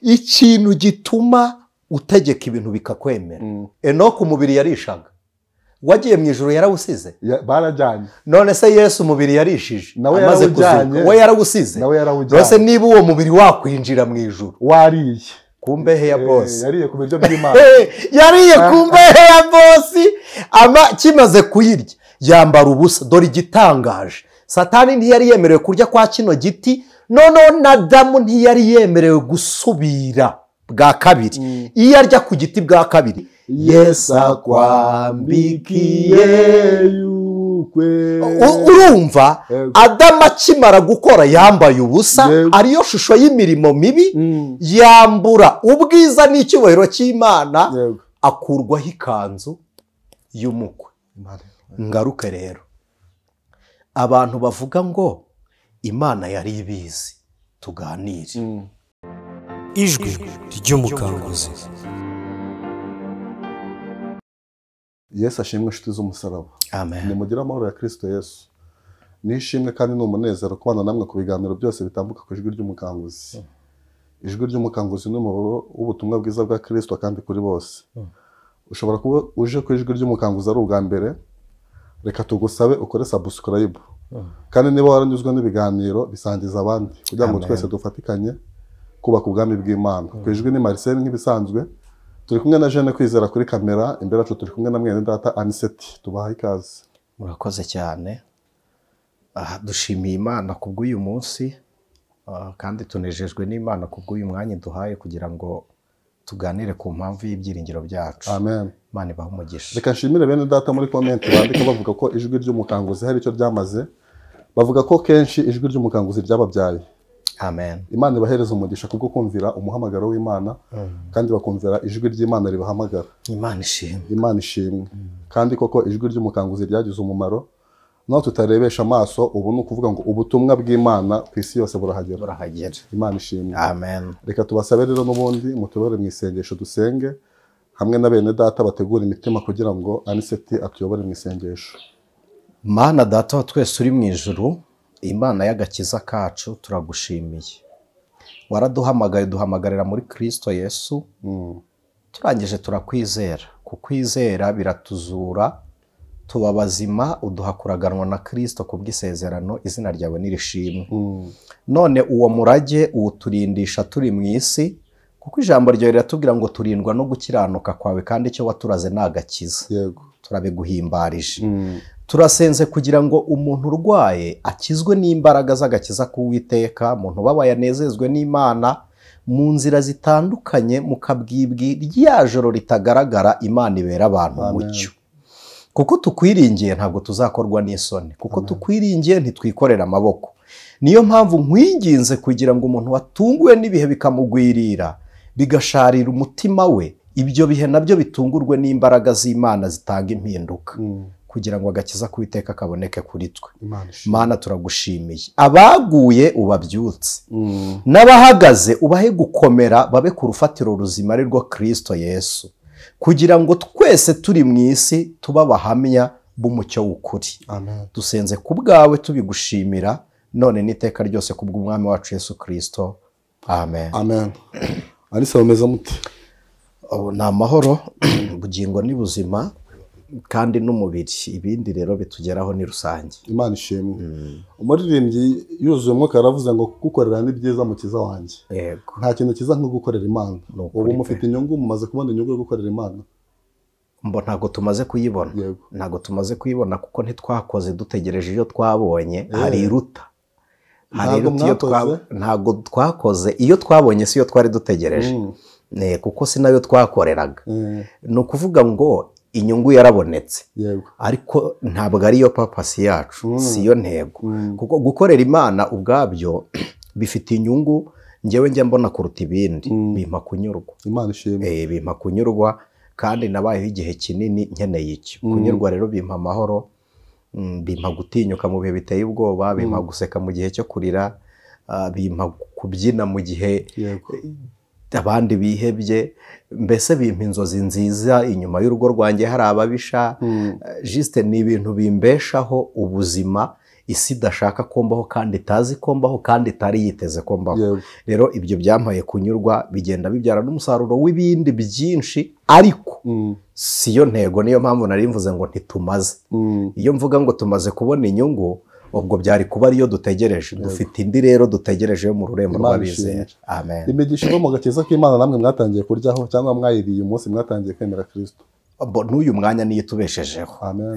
ikintu gituma utegeka ibintu bikakwemera mm. enoku umubiri yarishaga wagiye mu ijoro yarawusize barajyanye none se yesu umubiri yarishije nawe yarawujyanye we yarawusize nawe yarawujyanye mbese niba uwo mubiri wakwinjira mu ijoro wariye ku mbehe ya eh, bose yariye ku biryo by'imana yariye ku eh. mbehe ya bose kimaze kuyirya yambara ubusa dore igitangaje satani ntiyari yemerewe kurya kwa kino giti noneho na damu ntiyari yemerewe gusubira bwa kabiri mm. iyo arya ku giti bwa kabiri yesi akwambikiye urumva adamu akimara gukora yambaye ubusa ariyo shusho y'imirimo mibi mm. yambura ubwiza n'icyubahiro cy'imana akurwaho ikanzu y'umukwe ngaruke rero abantu bavuga ngo imana yari ibizi tuganire mm. ijwi ry'umukanguzi yesu ashimwe inshuti z'umusaraba nimugire amahoro ya kirisito yesu nishimwe kandi ni umunezero kubana namwe ku biganiro byose bitambuka ku ijwi ry'umukanguzi ijwi ry'umukanguzi ni umubare w'ubutumwa bwiza bwa kirisito kandi kuri bose ushobora kuba uje ku ijwi ry'umukanguzi ari ubwa mbere reka tugusabe ukore sabusikarayibu kandi niba waranyuzwe n'ibiganiro bisangiza abandi kugira ngo twese dufatikanye kubaka ubwami bw'imana ku ijwi ni mariseli nk'ibisanzwe turi kumwe na jene kwizera kuri kamera imbere yacu turi kumwe na mwene data aniseti tubaha ikaze murakoze cyane aha dushimiye imana kubw'uyu munsi ah, kandi tunejejwe n'imana kubw'uyu mwanya duhaye kugira ngo tuganire ku mpamvu y'ibyiringiro byacu amen imana ibaha umugisha reka nshimire bene data muri komenti bandika bavuga ko ijwi ry'umukanguzi hari icyo ryamaze bavuga ko kenshi ijwi ry'umuganguzi ryababyaye amen imana ibahereza umugisha kubwo kumvira umuhamagaro w'imana mm. kandi bakumvira ijwi ry'imana ribahamagara imana ishimwe imana ishimwe mm. kandi koko ijwi ry'umukanguzi ryagize umumaro naho tutarebesha amaso ubu ni ukuvuga ngo ubutumwa bw'imana ku isi yose burahagera burahagera imana ishimwe amen reka tubasabe rero n'ubundi mutubere mu isengesho dusenge hamwe na bene data bategura imitima kugira ngo aniseti atuyobore mu isengesho mana data wa twese uri mu ijuru imana y'agakiza kacu turagushimiye waraduhamagaye duhamagarira muri kirisito yesu mm. turangije turakwizera kukwizera biratuzura tuba bazima uduha kuraganwa na kirisito ku bw'isezerano izina ryawe nirishimwe mm. none uwo murage uwuturindisha turi mu isi kuko ijambo ryawe riratubwira ngo turindwa no gukiranuka kwawe kandi icyo waturaze ni agakiza turabiguhimbarije mm. turasenze kugira ngo umuntu urwaye akizwe n'imbaraga z'agakiza k'uwiteka muntu ubabaye anezezwe n'imana mu nzira zitandukanye mu kabwibwi rya joro ritagaragara imana ibera abantu mucyo kuko tukwiringiye ntabwo tuzakorwa n'isoni kuko tukwiringiye ntitwikorera amaboko niyo mpamvu nkwinginze kugira ngo umuntu watunguwe n'ibihe bikamugwirira bigasharira umutima we ibyo bihe nabyo bitungurwe n'imbaraga z'imana zitanga impinduka mm. kugira ngo agakiza k'uwiteka kaboneke kuri twe mana turagushimiye abaguye ubabyutse mm. n'abahagaze ubahe gukomera babe ku rufatiro ruzima ari rwo kirisito yesu kugira ngo twese turi mu isi tuba abahamya b'umucyo w'ukuri dusenze ku bwawe tubigushimira none n'iteka ryose ku bw'umwami wacu yesu kirisito amen ari meza muti ni amahoro bugingo ni buzima kandi n'umubiri ibindi rero bitugeraho ni rusange imana ishimwe hmm. umuririmbyi yuzuyemo umwuka yaravuze ngo kugukorera ni byiza mukiza wanjye nta kintu kiza nko gukorera imana ubu mufite inyungu mumaze kubona inyungu yo gukorera imana mbo ntabwo tumaze kuyibona ntabwo tumaze kuyibona kuko ntitwakoze dutegereje iyo twabonye eh. hari iruta ntabwo twakoze iyo twabonye si iyo twari dutegereje hmm. kuko si nayo twakoreraga eh. ni ukuvuga ngo inyungu yarabonetse ariko ntabwo ariyo papasi yacu hmm. si yo ntego hmm. kuko gukorera imana ubwabyo bifite inyungu ngewe njya mbona kuruta ibindi hmm. bimpa kunyurwa eh, bimpa kunyurwa kandi nabayeho igihe kinini nkeneye iki kunyurwa rero bimpa amahoro mm, bimpa gutinyuka mu bihe biteye ubwoba bimpa guseka mu gihe cyo kurira ah, bimpa kubyina mu gihe abandi bihebye mbese bimpa inzozi nziza inyuma y'urugo rwanjye hari ababisha hmm. jisite ni ibintu bimbeshaho ubuzima isi idashaka kombaho kandi itazi kombaho kandi itari yiteze kombaho rero ibyo byampaye kunyurwa bigenda bibyara n'umusaruro w'ibindi byinshi ariko hmm. si yo ntego niyo mpamvu nari mvuze ngo ntitumaze hmm. iyo mvuga ngo tumaze kubona inyungu ubwo byari kuba ariyo dutegereje dufite indi rero dutegereje mu rurembo rw'abizera amen imedishimo mu gatiza k'imana namwe mwatangiye kuryaho cyangwa mwayiriye umunsi mwatangiye kwemera kirisito n'uyu mwanya niyo tubeshejeho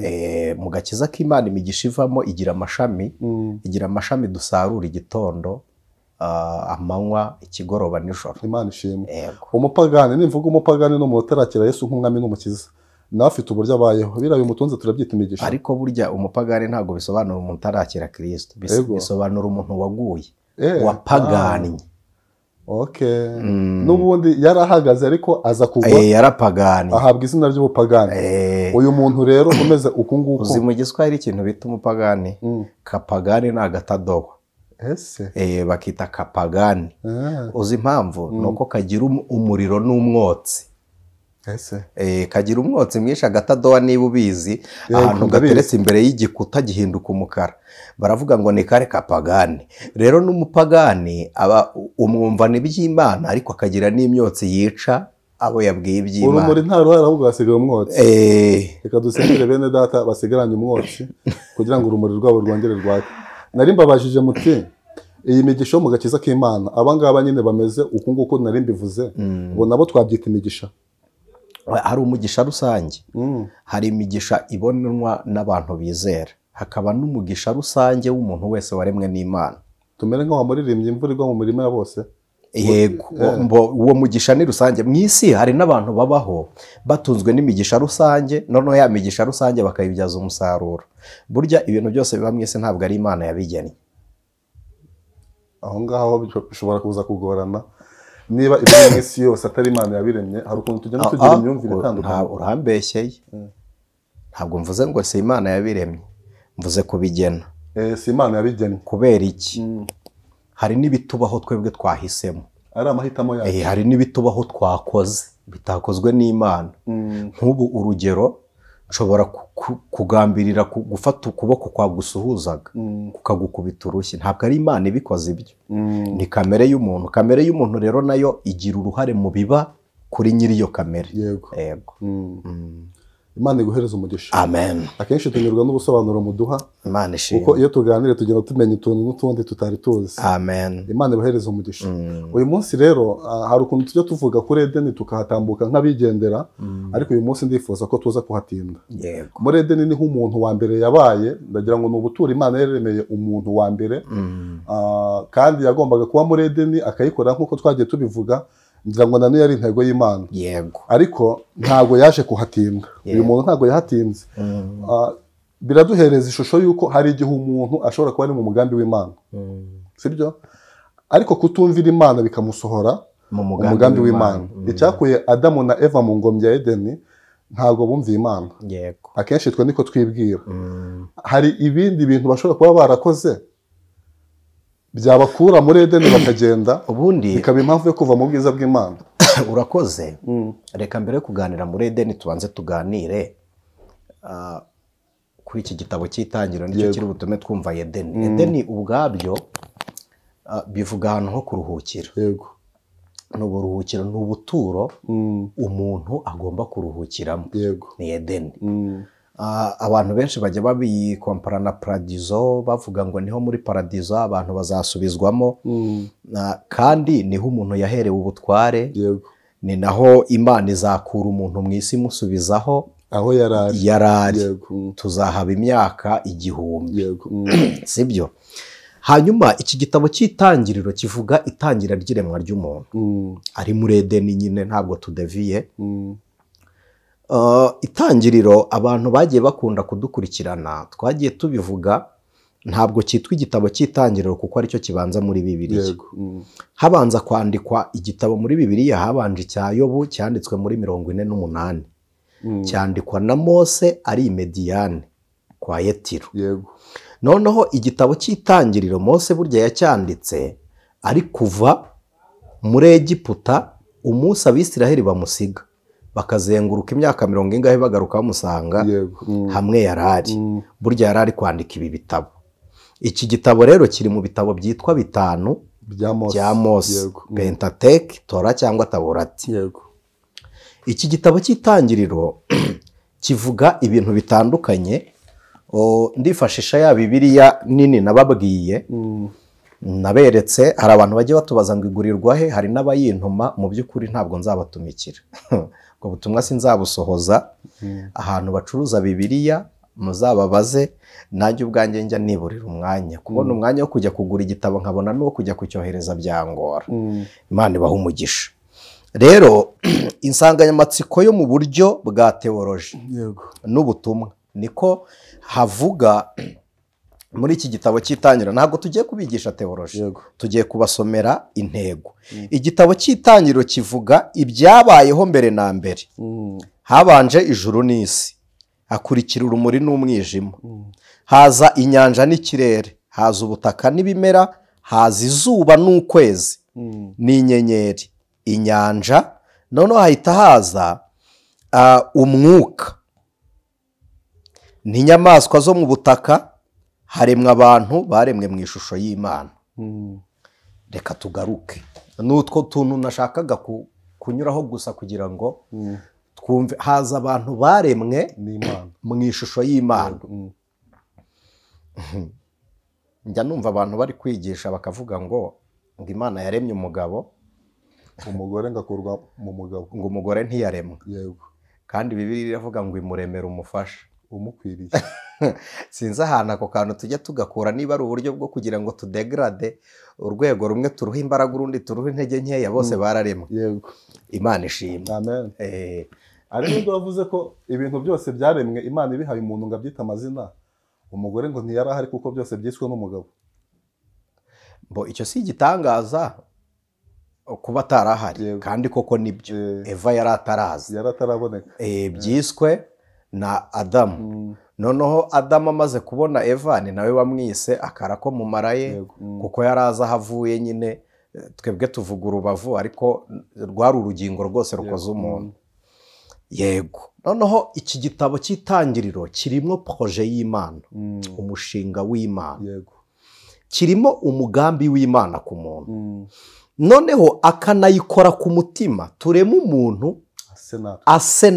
eh, mu gakiza k'imana imigisha ivamo igira amashami mm. igira amashami dusarura igitondo ah, amanywa ikigoroba nijoro umupagani nimvuga umupagani ni umuntu utarakira yesu nk'umwami n'umukiza n'afite uburyo abayeho biriya bimutunze turabyita imigisha ariko burya umupagani ntabwo bisobanura umuntu utarakira kirisito bisobanura umuntu waguye eh, wapaganye ah. mm. n'ubundi yarahagaze ariko aza kugwa eh, yarapaganye ahabwa izina ry'ubupagani eh. uyu muntu rero umeze uku nguku uzi mu giswahili ikintu bita umupagani mm. kapagani ni agatadobo bakita kapagani ah. uzi impamvu mm. ni uko kagira um-, umuriro n'umwotsi Eh, kagira umwotsi mwinshi agatadowa niba ubizi ahantu gateretse imbere y'igikuta gihinduka umukara baravuga ngo ni kare kapagani rero n'umupagani aba umwumva n'iby'imana ariko akagira n'imyotsi yica abo yabwiye iby'imana urumuri nta ruhare ahubwo hasigaye umwotsi eh. reka dusengere bene data basigaranye umwotsi kugira ngo urumuri rwabo rwongere rwake nari muti iyi migisha yo mu gakiza k'imana abangaba nyine bameze uku nguku nari mbivuze ubu mm. nabo twabyita imigisha hari umugisha rusange mm. hari imigisha ibonwa n'abantu bizera hakaba n'umugisha rusange w'umuntu wese waremwe n'imana tumere nk'aho wamuririmbye imvura igwa mu mirima ya bose yego eh. uwo mugisha ni rusange mu isi hari n'abantu babaho batunzwe n'imigisha rusange noneho ya migisha rusange bakayibyaza umusaruro burya ibintu byose biba mu isi ntabwo ari imana yabigennye aho ngaho bishobora kuza kugorana niba ibyo mu isi yose atari imana yabiremye hari ukuntu tugenda tugira ah, ah. imyumvire itandukanye urambeshyeye ntabwo mvuze ngo si imana yabiremye mvuze kubigena eh, si imana yabigennye kubera iki hmm. hari n'ibitubaho twebwe twahisemo ari amahitamo yacu eh, hari n'ibitubaho twakoze bitakozwe n'imana hmm. nk'ubu urugero ushobora kugambirira gufata ukuboko kwagusuhuzaga mm. kukagukubita urushyi ntabwo ari imana ibikoze ibyo mm. ni kamere y'umuntu kamere y'umuntu rero nayo igira uruhare mu biba kuri nyiri iyo kamere yego mm. imana iguhereze umugisha amen akenshi tunyurwa n'ubusobanuro muduha imana ishimwe kuko iyo tuganira tugenda tumenya utuntu n'utundi tutari tuzi amen imana ibahereze umugisha mm. uyu munsi rero ah, hari ukuntu tujya tuvuga kuri edeni tukahatambuka nk'abigendera mm. ariko uyu munsi ndifuza ko tuza kuhatinda muri edeni niho umuntu wa mbere yabaye ndagira ngo ni ubutura imana yaremeye umuntu wa mbere mm. ah, kandi yagombaga kuba muri edeni akayikora nk'uko twagiye tubivuga ngira ngo na yari intego y'imana yego ariko ntabwo yaje kuhatinda uyu muntu ntabwo yahatinze mm. ah, biraduhereza ishusho y'uko hari igihe umuntu ashobora kuba ari mu mugambi w'imana mm. sibyo ariko kutumvira imana bikamusohora mu mugambi w'imana mm. icyakuye adamu na eva mu ngomyi ya edeni ntabwo bumviye imana akenshi twe niko twibwira hari ibindi bintu bashobora kuba barakoze byabakura muri edeni bakagenda ubundi bikaba impamvu yo kuva mu bwiza bw'imana urakoze mm. reka mbere yo kuganira muri edeni tubanze tuganire ah, kuri iki gitabo cy'itangiriro nicyo kiri butume twumva edeni mm. edeni ubwabyo ah, bivuga ahantu ho kuruhukira ni uburuhukiro ni ubuturo mm. umuntu agomba kuruhukiramo ni edeni Ah, abantu benshi bajya babikompara na paradizo bavuga ngo niho muri paradizo abantu bazasubizwamo mm. ah, kandi niho umuntu yaherewe ubutware ni naho imana izakura umuntu mu isi imusubizaho aho yarari tuzahaba imyaka igihumbi mm. si byo hanyuma iki gitabo cy'itangiriro kivuga itangira ry'iremwa ry'umuntu mm. ari muri edeni nyine ntabwo tudeviye Eh, itangiriro abantu bagiye bakunda kudukurikirana twagiye tubivuga ntabwo cyitwa igitabo cy'itangiriro kuko aricyo kibanza muri bibiriya mm. habanza kwandikwa igitabo muri bibiriya habanje cya yobu cyanditswe muri mirongo ine n'umunani mm. cyandikwa na mose ari imediyane kwa yetiro noneho igitabo cy'itangiriro mose burya yacyanditse ari kuva muri egiputa umunsi abisiraheli bamusiga bakazenguruka imyaka mirongo ingahe bagaruka bamusanga mm. hamwe yari mm. burya yari kwandika ibi bitabo iki gitabo rero kiri mu bitabo byitwa bitanu bya mose mm. pentateke tora cyangwa taburati iki gitabo cy'itangiriro kivuga ibintu bitandukanye ndifashisha ya bibiriya nini nababwiye naberetse hari abantu bajya batubaza ngo igurirwa he hari n'abayintuma mu by'ukuri ntabwo nzabatumikira ubwo butumwa sinzabusohoza hmm. ahantu bacuruza Bibiliya muzababaze nanjye ubwanjye njya niburira umwanya kubona hmm. umwanya wo kujya kugura igitabo nkabona n'uwo kujya kucyohereza byangora hmm. imana ibaha umugisha rero insanganyamatsiko yo mu buryo bwa tewoloji n'ubutumwa niko havuga muri iki gitabo cy'itangira ntabwo tugiye kubigisha teoroji tugiye kubasomera intego mm. igitabo cy'itangiriro kivuga ibyabayeho mbere na mbere mm. habanje ijuru n'isi hakurikira urumuri n'umwijima mm. haza inyanja n'ikirere haza ubutaka n'ibimera haza izuba n'ukwezi n'inyenyeri inyanja noneho hahita haza ah, umwuka n'inyamaswa zo mu butaka haremwa abantu baremwe mu ishusho y'imana hmm. reka tugaruke ni utwo tuntu nashakaga kunyuraho gusa kugira ngo hmm. twumve haza abantu baremwe mu ishusho y'imana hmm. njya numva abantu bari kwigisha bakavuga ngo ngo imana yaremye umugabo umugore ngakurwa mu mugabo ngo umugore ntiyaremwe kandi bibiri iravuga ngo imuremere umufasha umukwiriye sinzi ahantu ako kantu tujya tugakura niba ari uburyo bwo kugira ngo tudegrade urwego rumwe turuha imbaraga urundi turuha intege nkeya bose mm. bararemwe imana ishimwe eh. ariko nubwo wavuze ko ibintu byose byaremwe imana ibihaye umuntu ngo abyite amazina umugore ngo ntiyari ahari kuko byose byiswe n'umugabo mbo icyo si igitangaza kuba atarahari kandi koko nibyo eh. eva yari ataraza yari ataraboneka eh, byiswe na adamu mm. noneho adamu amaze kubona eva ni nawe wamwise akara ko mu mara mm. kuko yari azi aho avuye nyine eh, twebwe tuvuga urubavu ariko rwari urugingo rwose rukoze umuntu mm. yego noneho iki gitabo cy'itangiriro kirimo poroje y'imana umushinga w'imana kirimo umugambi w'imana ku muntu noneho akanayikora ku mutima turema umuntu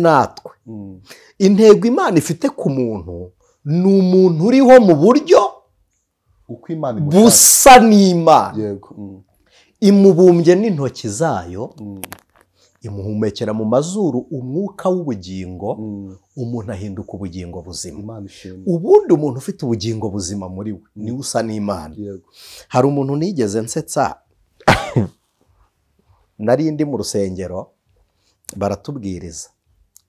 natwe hmm. intego imana ifite ku muntu ni umuntu uriho mu buryo busa n'imana hmm. imubumbye n'intoki zayo hmm. imuhumekera mu mazuru umwuka w'ubugingo umuntu ahinduka ubugingo buzima ubundi umuntu ufite ubugingo buzima muri we niwe usa n'imana hari umuntu nigeze nsetsa nari ndi mu rusengero baratubwiriza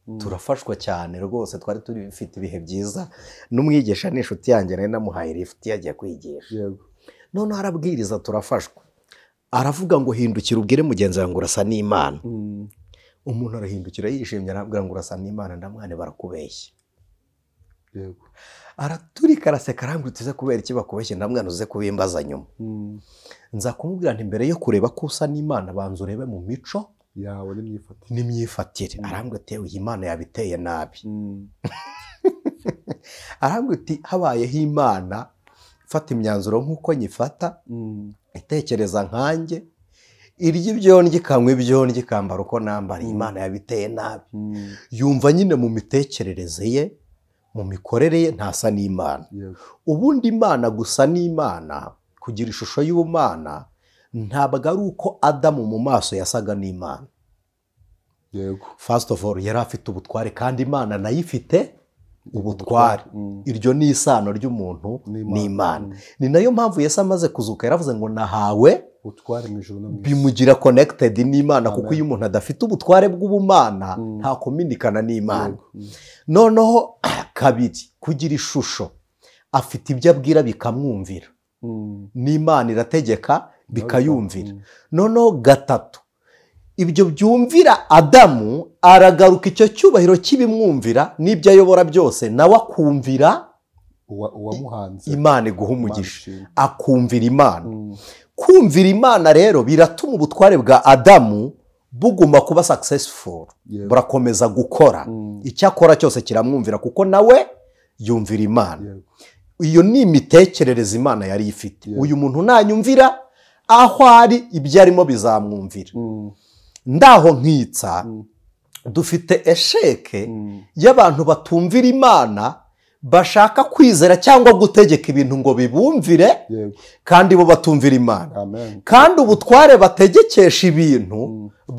hmm. turafashwa cyane rwose twari dufite ibihe byiza n'umwigisha n’inshuti inshuti yanjye nari namuhaye lifuti yagiye kwigisha noneho arabwiriza turafashwa aravuga ngo hindukira ubwire mugenzi wawe ngo urasa n'imana hmm. umuntu arahindukira yishimye arabwira ngo urasa n'imana ndamwane barakubeshya araturika araseka arambwira utize kubera iki bakubeshye ndamwana uze kubimbaza nyuma hmm. nza kumubwira nti mbere yo kureba ko usa n'imana banza urebe mu mico yawe n'imyifatire n'imyifatire hmm. arambwira ati iyi imana yabiteye nabi hmm. arambwira ati habayeho imana ifata imyanzuro nk'uko nyifata hmm. itekereza nkanjye irya ibyongi ikanywa ibyongi ikambara uko nambara imana yabiteye nabi yumva nyine mu mitekerereze ye mu mikorere ye ntasa n'imana ubundi imana gusa n'imana kugira ishusho y'ubumana ntabwo ari uko adamu mu maso yasaga n'imana fasiti of all yari afite ubutware kandi imana nayo ifite ubutware mm. iryo ni isano ry'umuntu n'imana mm. ni nayo mpamvu yesi amaze kuzuka yaravuze ngo nahawe bimugira konekitedi n'imana kuko iyo umuntu adafite ubutware bw'ubumana mm. ntakuminikana n'imana noneho kabiri kugira ishusho afite ibyo abwira bikamwumvira n'imana irategeka bikayumvira noneho gatatu ibyo byumvira adamu aragaruka icyo cyubahiro cyibimwumvira n'ibyo ayobora byose nawe akumvira imana iguha umugisha akumvira imana mm. kumvira imana rero biratuma ubutware bwa adamu buguma kuba successful burakomeza gukora mm. icyo akora cyose kiramwumvira kuko nawe yumvira imana iyo ni imitekerereze imana yari ifite uyu muntu nanyumvira aho ari ibyo arimo bizamwumvira mm. ndaho nkitsa mm. dufite esheke mm. y'abantu batumvira imana bashaka kwizera cyangwa gutegeka ibintu ngo bibumvire kandi bo batumvira imana kandi ubutware bategekesha ibintu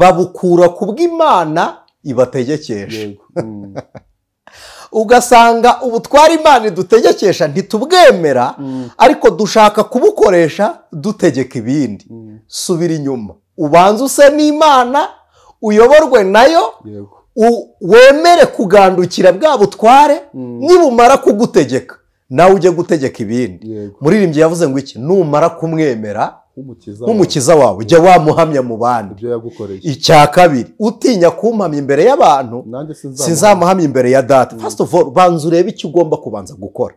babukura ku bw'imana ibategekesha ugasanga ubutwara imana idutegekesha ntitubwemera ariko dushaka kubukoresha dutegeka ibindi subira inyuma ubanza use n'imana uyoborwe nayo wemere kugandukira bwa butware nibumara kugutegeka nawe ujye gutegeka ibindi muririmbyi yavuze ngo iki numara kumwemera nk'umukiza wawe jya wamuhamya mu bandi icya kabiri utinya kumpamya imbere y'abantu sinzamuhamya imbere ya data mm. all banza urebe icyo ugomba kubanza gukora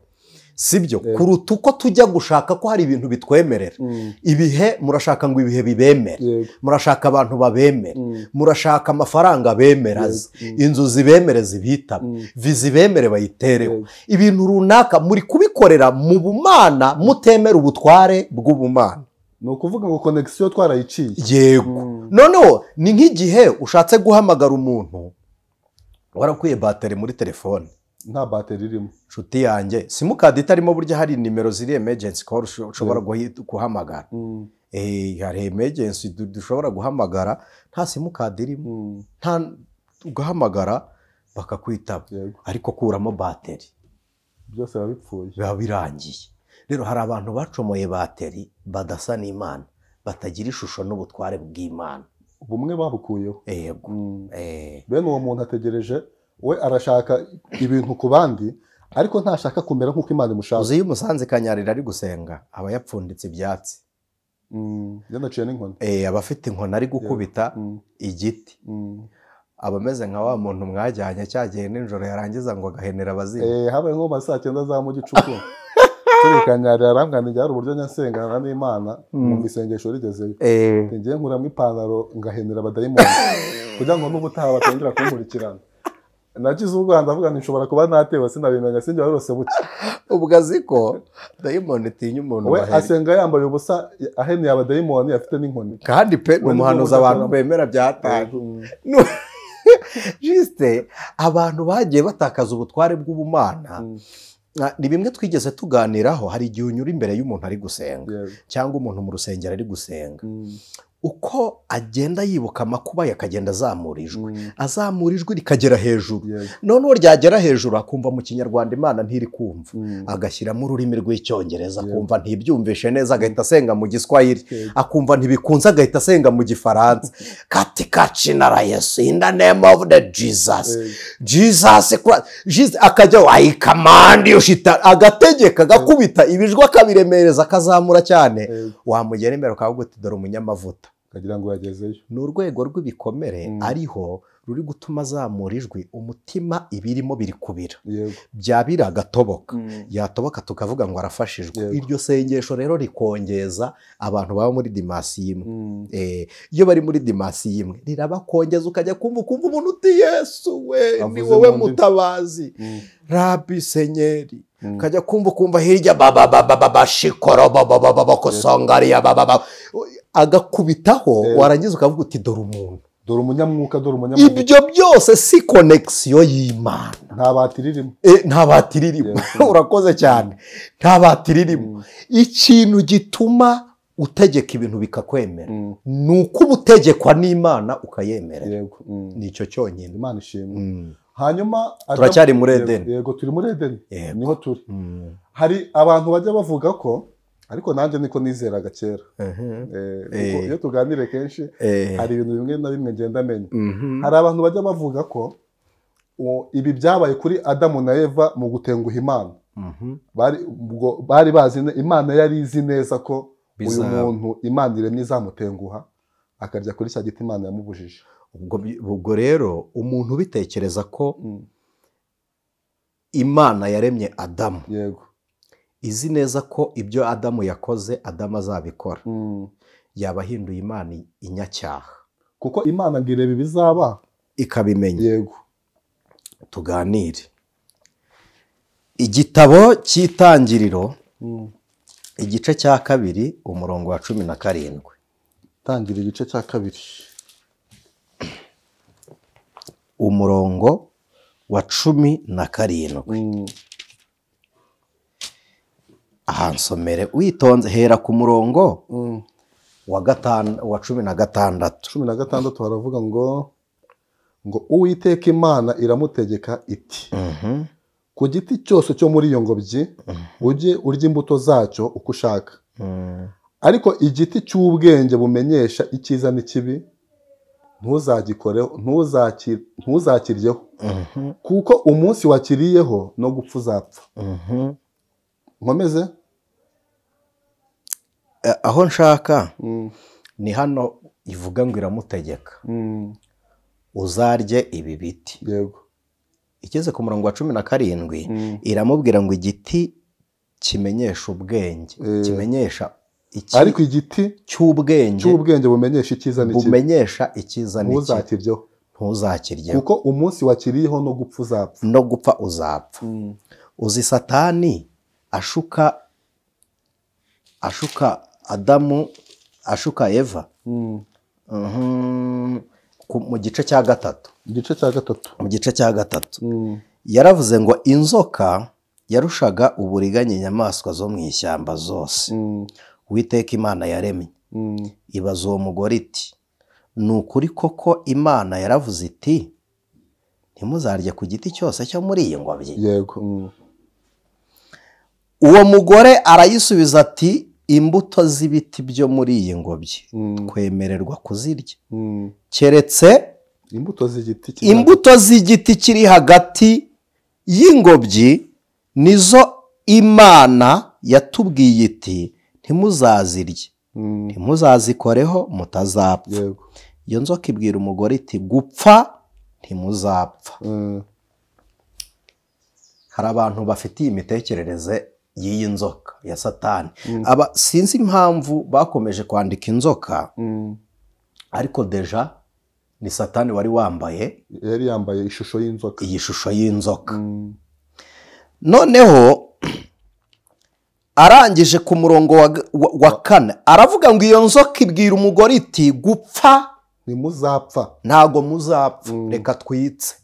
sibyo eh. kuruta uko tujya gushaka ko hari ibintu bitwemerera mm. ibihe murashaka ngo ibihe bibemere murashaka abantu babemere mm. murashaka amafaranga bemera inzu zibemere zibitabe vizi bemere bayitereho ibintu runaka muri kubikorera mu bumana mutemera ubutware bw'ubumana ni ukuvuga ngo konegisiyo twarayiciye yego hmm. noneho ni nk'igihe ushatse guhamagara umuntu warakuye bateri muri telefone nta bateri irimo inshuti yanjye simukadi itarimo burya hari nimero ziri emegensi koru ushobora hmm. guhamagara hmm. eh, hari emegensi dushobora guhamagara nta simukadi irimo ugahamagara bakakwitaba ariko kuramo bateri byose biba bipfuye biba birangiye rero hari abantu bacomoye bateri badasa n'imana batagira ishusho n'ubutware bw'imana bumwe babukuyeho mm. eh. bene uwo muntu ategereje we arashaka ibintu ku bandi ariko ntashaka kumera nk'uko imana imushaka uzi iyo umusanze kanyarira ari gusenga aba yapfunditse ibyatsi mm. yanaciye n'inkoni eh, aba afite inkoni ari gukubita mm. igiti aba ameze nka wa muntu mwajyanye cyagiye nijoro yarangiza ngo agahenera abazimu eh, habaye nko mu saa cyenda za mu gicuku turikanyarira arambwanira hari uburyo nyansengana n'imana hmm. mu misengesho rigezeyo eh. ngiye nkuramo ipantaro ngahenera abadayimoni kugira ngo n'ubutaha batongera kunkurikirana nagize u rwanda avuga ngo nshobora kuba natewe sinabimenya sinjye warose buke ubwo azi ko dayimoni itinya umuntu we asenga yambaye ubusa aheneye abadayimoni afite n'inkoni kandi pe ni umuhanuzi abantu bemera byataye jisite abantu bagiye batakaza ubutware bw'ubumana hmm. ni bimwe twigeze tuganiraho hari igihe unyura imbere y'umuntu ari gusenga cyangwa umuntu mu rusengero ari gusenga mm. uko agenda yibuka amakuba ye akagenda azamura ijwi mm. azamura ijwi rikagera hejuru noneho ryagera hejuru akumva mu kinyarwanda imana ntiri kumva mm. agashyiramo ururimi rw'icyongereza akumva ntibyumvishe neza agahita asenga mu giswahili akumva ntibikunze agahita asenga mu gifaransa tikachinara yesu in the name of the jesus jesus akajya i command shita agategeka gakubita ibijwi akabiremereza akazamura cyane wamugera imbere ukavuga uti dore umunyamavuta ni urwego rw'ibikomere mm. ariho ruri gutuma azamura ijwi umutima ibirimo biri kubira byaba biragatoboka mm. yatoboka tukavuga ngo arafashijwe iryo sengesho rero rikongeza abantu baba muri dimasi imwe mm. eh, iyo bari muri dimasi imwe rirabakongeza ukajya kumva ukumva umuntu uti yesu we ni wowe mutabazi mm. rabi senyeri ukajya kumva ukumva hirya bababababashikoro babababakosongariya agakubitaho warangiza ukavuga dore umuntu dore umunyamwuka dore umunyamwuka ibyo byose si konegisiyo y'imana nta bati ririmo eh, nta bati ririmo urakoze cyane nta bati ririmo mm. ikintu gituma utegeka ibintu bikakwemera mm. ni uko uba utegekwa n'imana ukayemera mm. ni cyo cyonyine imana ishimwe hanyuma turacyari muri edeni yego turi muri edeni niho turi hari abantu bajya bavuga ko ariko nanjye niko nizeraga kera eh, eh. iyo tuganire kenshi eh. hari ibintu bimwe na bimwe ngenda amenya mhm. hari abantu bajya bavuga ko ibi byabaye kuri adamu na eva mu gutenguha imana mhm. bari bazi imana yari izi neza ko uyu muntu imana iremye izamutenguha akarya kuri cya giti imana yamubujije ubwo rero umuntu ubitekereza ko mm. imana yaremye adamu yego izi neza ko ibyo adamu yakoze adamu azabikora hmm. yaba ahinduye imana inyacyaha kuko imana ngo ireba ibizaba ikabimenya yego tuganire igitabo cy'itangiriro hmm. igice cya kabiri umurongo wa cumi na karindwi tangira igice cya kabiri umurongo wa cumi na karindwi hmm. ahansomere witonze hera ku murongo mm. wa cumi na gatandatu cumi na gatandatu baravuga ngo ngo uwiteka imana iramutegeka iti mhm. ku giti cyose cyo muri iyo ngobyi mhm. ujye urya imbuto zacyo uko ushaka mm. ariko igiti cy'ubwenge bumenyesha icyiza n'ikibi ntuzagikoreho ntuzakiryeho mhm. kuko umunsi wakiriyeho no gupfa uzapfa nkomeze eh, aho nshaka mm. ni hano ivuga ngo iramutegeka mm. uzarye ibi biti yego igeze ku murongo wa cumi na karindwi mm. iramubwira ngo igiti kimenyesha ubwenge eh. kimenyesha ariko igiti cy'ubwenge cy'ubwenge bumenyesha icyiza n'ikibi bumenyesha icyiza n'ikibi ntuzakiryeho ntuzakiryeho kuko umunsi wakiriyeho no gupfa uzapfa no gupfa uzapfa uzi satani ashuka ashuka adamu ashuka eva hmm. mhm. mu gice cya gatatu mu gice cya gatatu mu gice cya gatatu hmm. yaravuze ngo inzoka yarushaga uburiganya inyamaswa zo mu ishyamba zose hmm. witeka imana yaremye ibaza uwo mugore iti ni ukuri koko imana yaravuze iti ntimuzarye ku giti cyose cyo muri iyi ngobyi yego uwo mugore arayisubiza ati imbuto z'ibiti byo muri iyi ngobyi twemererwa mm. kuzirya mm. keretse imbuto z'igiti kiri hagati y'ingobyi nizo imana yatubwiye iti ntimuzazirye mm. ntimuzazikoreho mutazapfa iyo nzoka ibwira umugore iti gupfa ntimuzapfa hari abantu bafite iyi mitekerereze y'iyi nzoka ya satani mm. aba sinzi impamvu bakomeje kwandika inzoka mm. ariko deja ni satani wari wambaye yari yambaye ishusho y'inzoka iyi shusho y'inzoka mm. noneho arangije ku murongo wa kane aravuga ngo iyo nzoka ibwira umugore iti gupfa ntimuzapfa ntabwo muzapfa reka twitse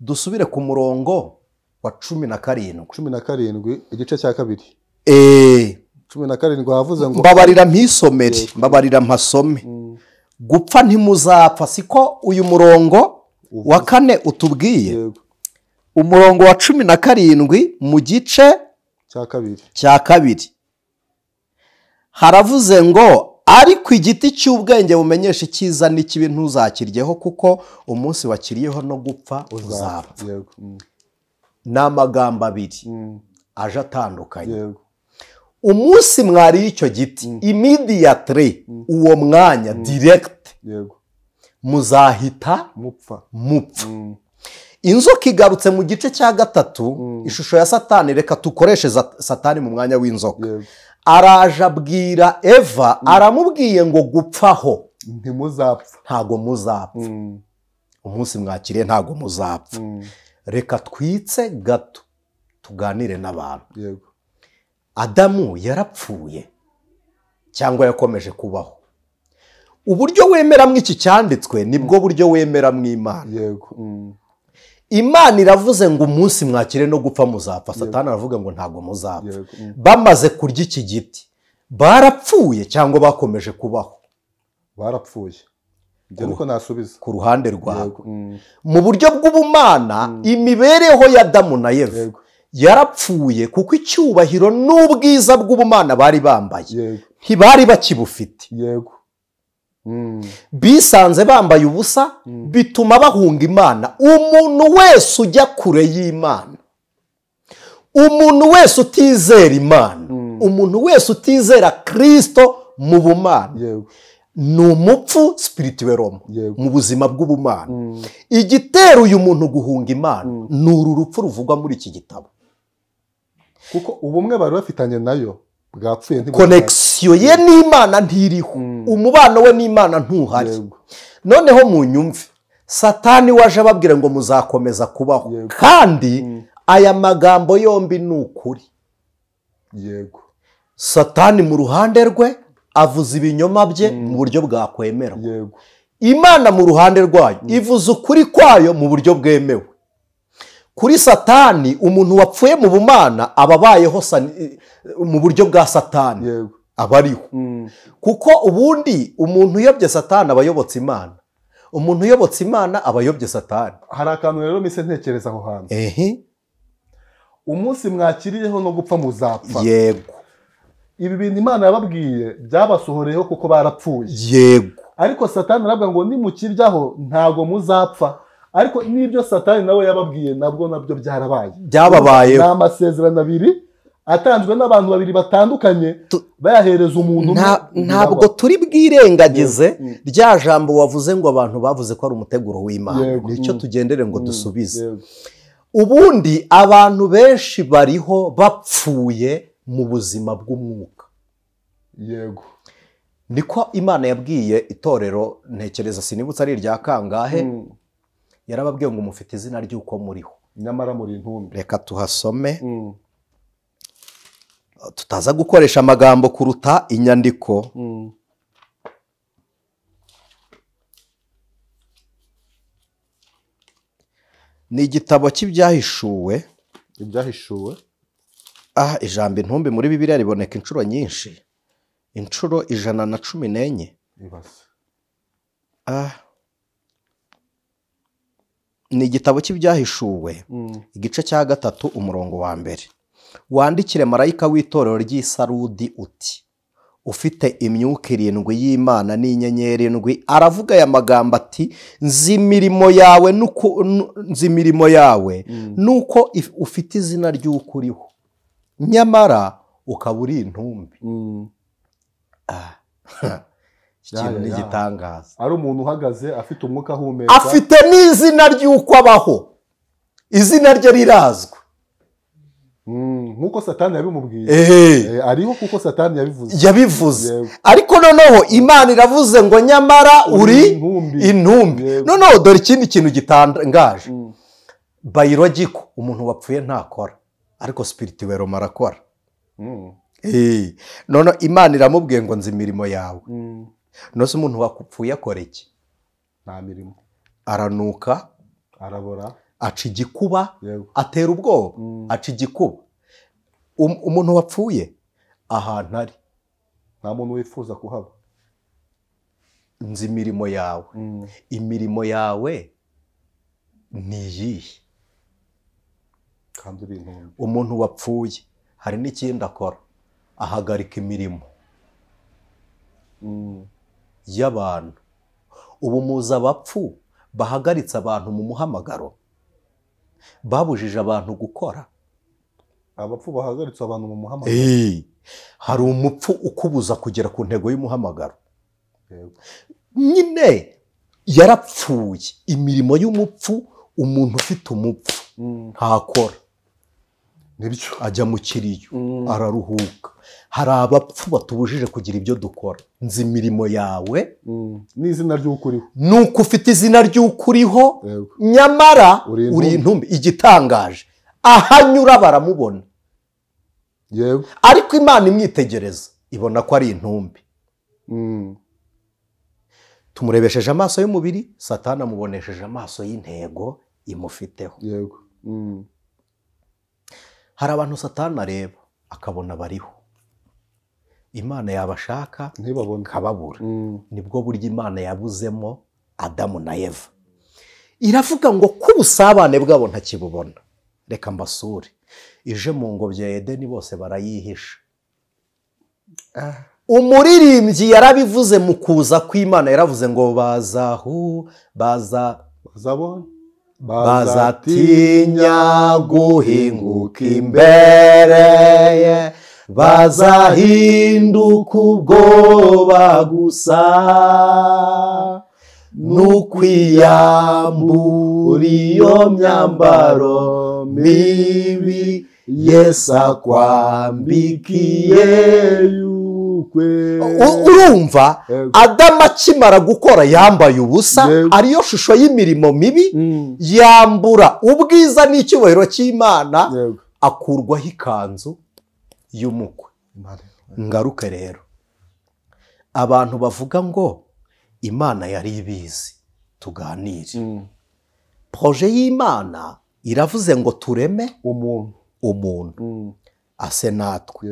dusubire ku murongo wa cumi na karindwi cumi na karindwi igice cya kabiri eee eh, cumi na karindwi havuze ngo mbabarira ntisomere mbabarira mpasome mm. gupfa ntimuzapfa siko uyu murongo wa kane utubwiye umurongo wa cumi na karindwi mu gice cya kabiri haravuze ngo ariko igiti cy'ubwenge bumenyesha icyiza n'ikibi ntuzakiryeho kuko umunsi wakiriyeho no gupfa uzapfa ni amagambo abiri mm. aje atandukanye umunsi mwariye icyo giti mm. imidiyatire mm. uwo mwanya diregiti muzahita mupfa mupfa inzoka igarutse mu gice cya gatatu ishusho ya satani reka dukoreshe satani mu mwanya w'inzoka araje abwira eva aramubwiye ngo gupfaho ntimuzapfa ntabwo muzapfa umunsi mwakiriye ntago muzapfa reka twitse gato tuganire n'abantu adamu yarapfuye cyangwa yakomeje kubaho uburyo wemeramo iki cyanditswe nibwo buryo wemeramo imana mm. imana iravuze ngo umunsi mwakire no gupfa muzapfa satani aravuga ngo ntabwo muzapfa mm. bamaze kurya iki giti barapfuye cyangwa bakomeje kubaho barapfuye ku ruhande rwawe mm. mu buryo bw'ubumana mm. imibereho ya damu na yeva yarapfuye kuko icyubahiro n'ubwiza bw'ubumana bari bambaye ntibari bakibufite mm. bisanze bambaye ubusa bituma bahunga imana umuntu wese ujya kure y'imana umuntu wese utizera imana umuntu wese utizera kirisito mu bumana ni umupfu sipirituweromo mu buzima bw'ubumana mm. igitera uyu muntu guhunga imana mm. ni uru rupfu ruvugwa muri iki gitabo kuko ubumwe bari bafitanye nayo bwapfuye konekisiyo ye n'imana ntiriho mm. umubano we n'imana ntuhari noneho mu nyumve satani waje ababwira ngo muzakomeza kubaho kandi aya magambo yombi ni ukuri yego satani mu ruhande rwe avuza ibinyoma bye mm. mu buryo bwakwemera imana mu ruhande rwayo mm. ivuza ukuri kwayo mu buryo bwemewe kuri satani umuntu wapfuye mu bumana aba abayeho eh, mu buryo bwa satani aba ariho mm. kuko ubundi umuntu uyobye satani aba ayobotse imana umuntu uyobotse imana aba ayobye satani hari akantu rero mise ntekereza aho hantu umunsi mwakiriyeho no gupfa muzapfa yego ibi bintu imana yababwiye byabasohoreyeho kuko barapfuye yego ariko satani arabwira ngo nimukiryaho ntabwo muzapfa ariko n'ibyo satani nawe yababwiye nabwo nabyo byarabaye byababaye ni amasezerano abiri atanzwe n'abantu babiri batandukanye bayahereza umuntu ntabwo turi bwirengagize mm, mm. rya jambo wavuze ngo abantu bavuze ko ari umuteguro w'imana nicyo mm, tugendere ngo dusubize ubundi abantu benshi bariho bapfuye mu buzima bw'umwuka yego niko imana yabwiye itorero ntekereza sinibutse ari irya kangahe hmm. yarababwiye ngo mufite izina ry'uko muriho nyamara muri intumbi reka tuhasome hmm. tutaza gukoresha amagambo kuruta inyandiko hmm. ni igitabo cy'ibyahishuwe ibyahishuwe aha ijambo intumbi muri bibiriya riboneka inshuro nyinshi inshuro ijana na cumi n'enye ni igitabo cy'ibyahishuwe mm. igice cya gatatu umurongo wa mbere wandikire marayika w'itorero ry'isarudi uti ufite imyuka irindwi y'imana n'inyenyeri irindwi aravuga aya magambo ati nzi imirimo yawe nzi imirimo yawe mm. nuko ufite izina ry'ukuriho nyamara ukaba uri intumbi mm. ah. ikintu n'igitangaza ari umuntu uhagaze afite umwuka ahumeka afite n'izina ry'uko abaho izina rye rirazwi mm, nk'uko satani yabimubwiye eh, ariho kuko satani yabivuze yabivuze ariko noneho mm. imana iravuze ngo nyamara uri intumbi noneho dore ikindi kintu gitangaje bayirogiko umuntu wapfuye ntakora ariko sipirituwero marakora mm. none imana iramubwiye ngo nzi imirimo yawe mm. nose umuntu wakupfuye akora iki nta mirimo aranuka arabora aca igikuba atera ubwoba mm. aca igikuba um, umuntu wapfuye ahantu ari nta muntu wifuza kuhaba nzi imirimo yawe imirimo yawe ni iyihe umuntu wapfuye hari n'ikindi akora ahagarika imirimo mm. y'abantu ubu muzi abapfu bahagaritse abantu mu muhamagaro babujije abantu gukora abapfu bahagaritse abantu mu muhamagaro hari umupfu ukubuza kugera ku ntego y'umuhamagaro nyine yarapfuye imirimo y'umupfu umuntu ufite umupfu mm. ntakora ajya mu kiriyo mm. araruhuka hari abapfu batubujije kugira ibyo dukora nzi imirimo yawe mm. n'izina ry'ukuriho nuko ufite izina ry'ukuriho nyamara uri intumbi igitangaje ahanyura baramubona ariko imana imwitegereza ibona ko ari intumbi mm. tumurebesheje amaso y'umubiri satana amubonesheje amaso y'intego imufiteho hari abantu satana areba akabona bariho imana yabashaka ikababura mm. nibwo buryo imana yabuzemo adamu na eva iravuga ngo ko ubusabane bwabo ntakibubona reka mbasure ije mu ngobyi ya edeni bose barayihisha ah. umuririmbyi yarabivuze mu kuza kw'imana yaravuze ngo bazahu baza bazabona bazatinya guhinguka imbere ye bazahinduka ubwoba gusa n'ukwiyambura iyo myambaro mibi yesa kwambikiye yu urumva adamu akimara gukora yambaye ubusa ariyo shusho y'imirimo mibi mm. yambura ubwiza n'icyubahiro cy'imana akurwaho ikanzu y'umukwe ngaruke rero abantu bavuga ngo imana yari ibizi tuganire mm. Poje y'imana iravuze ngo tureme umuntu mm. ase natwe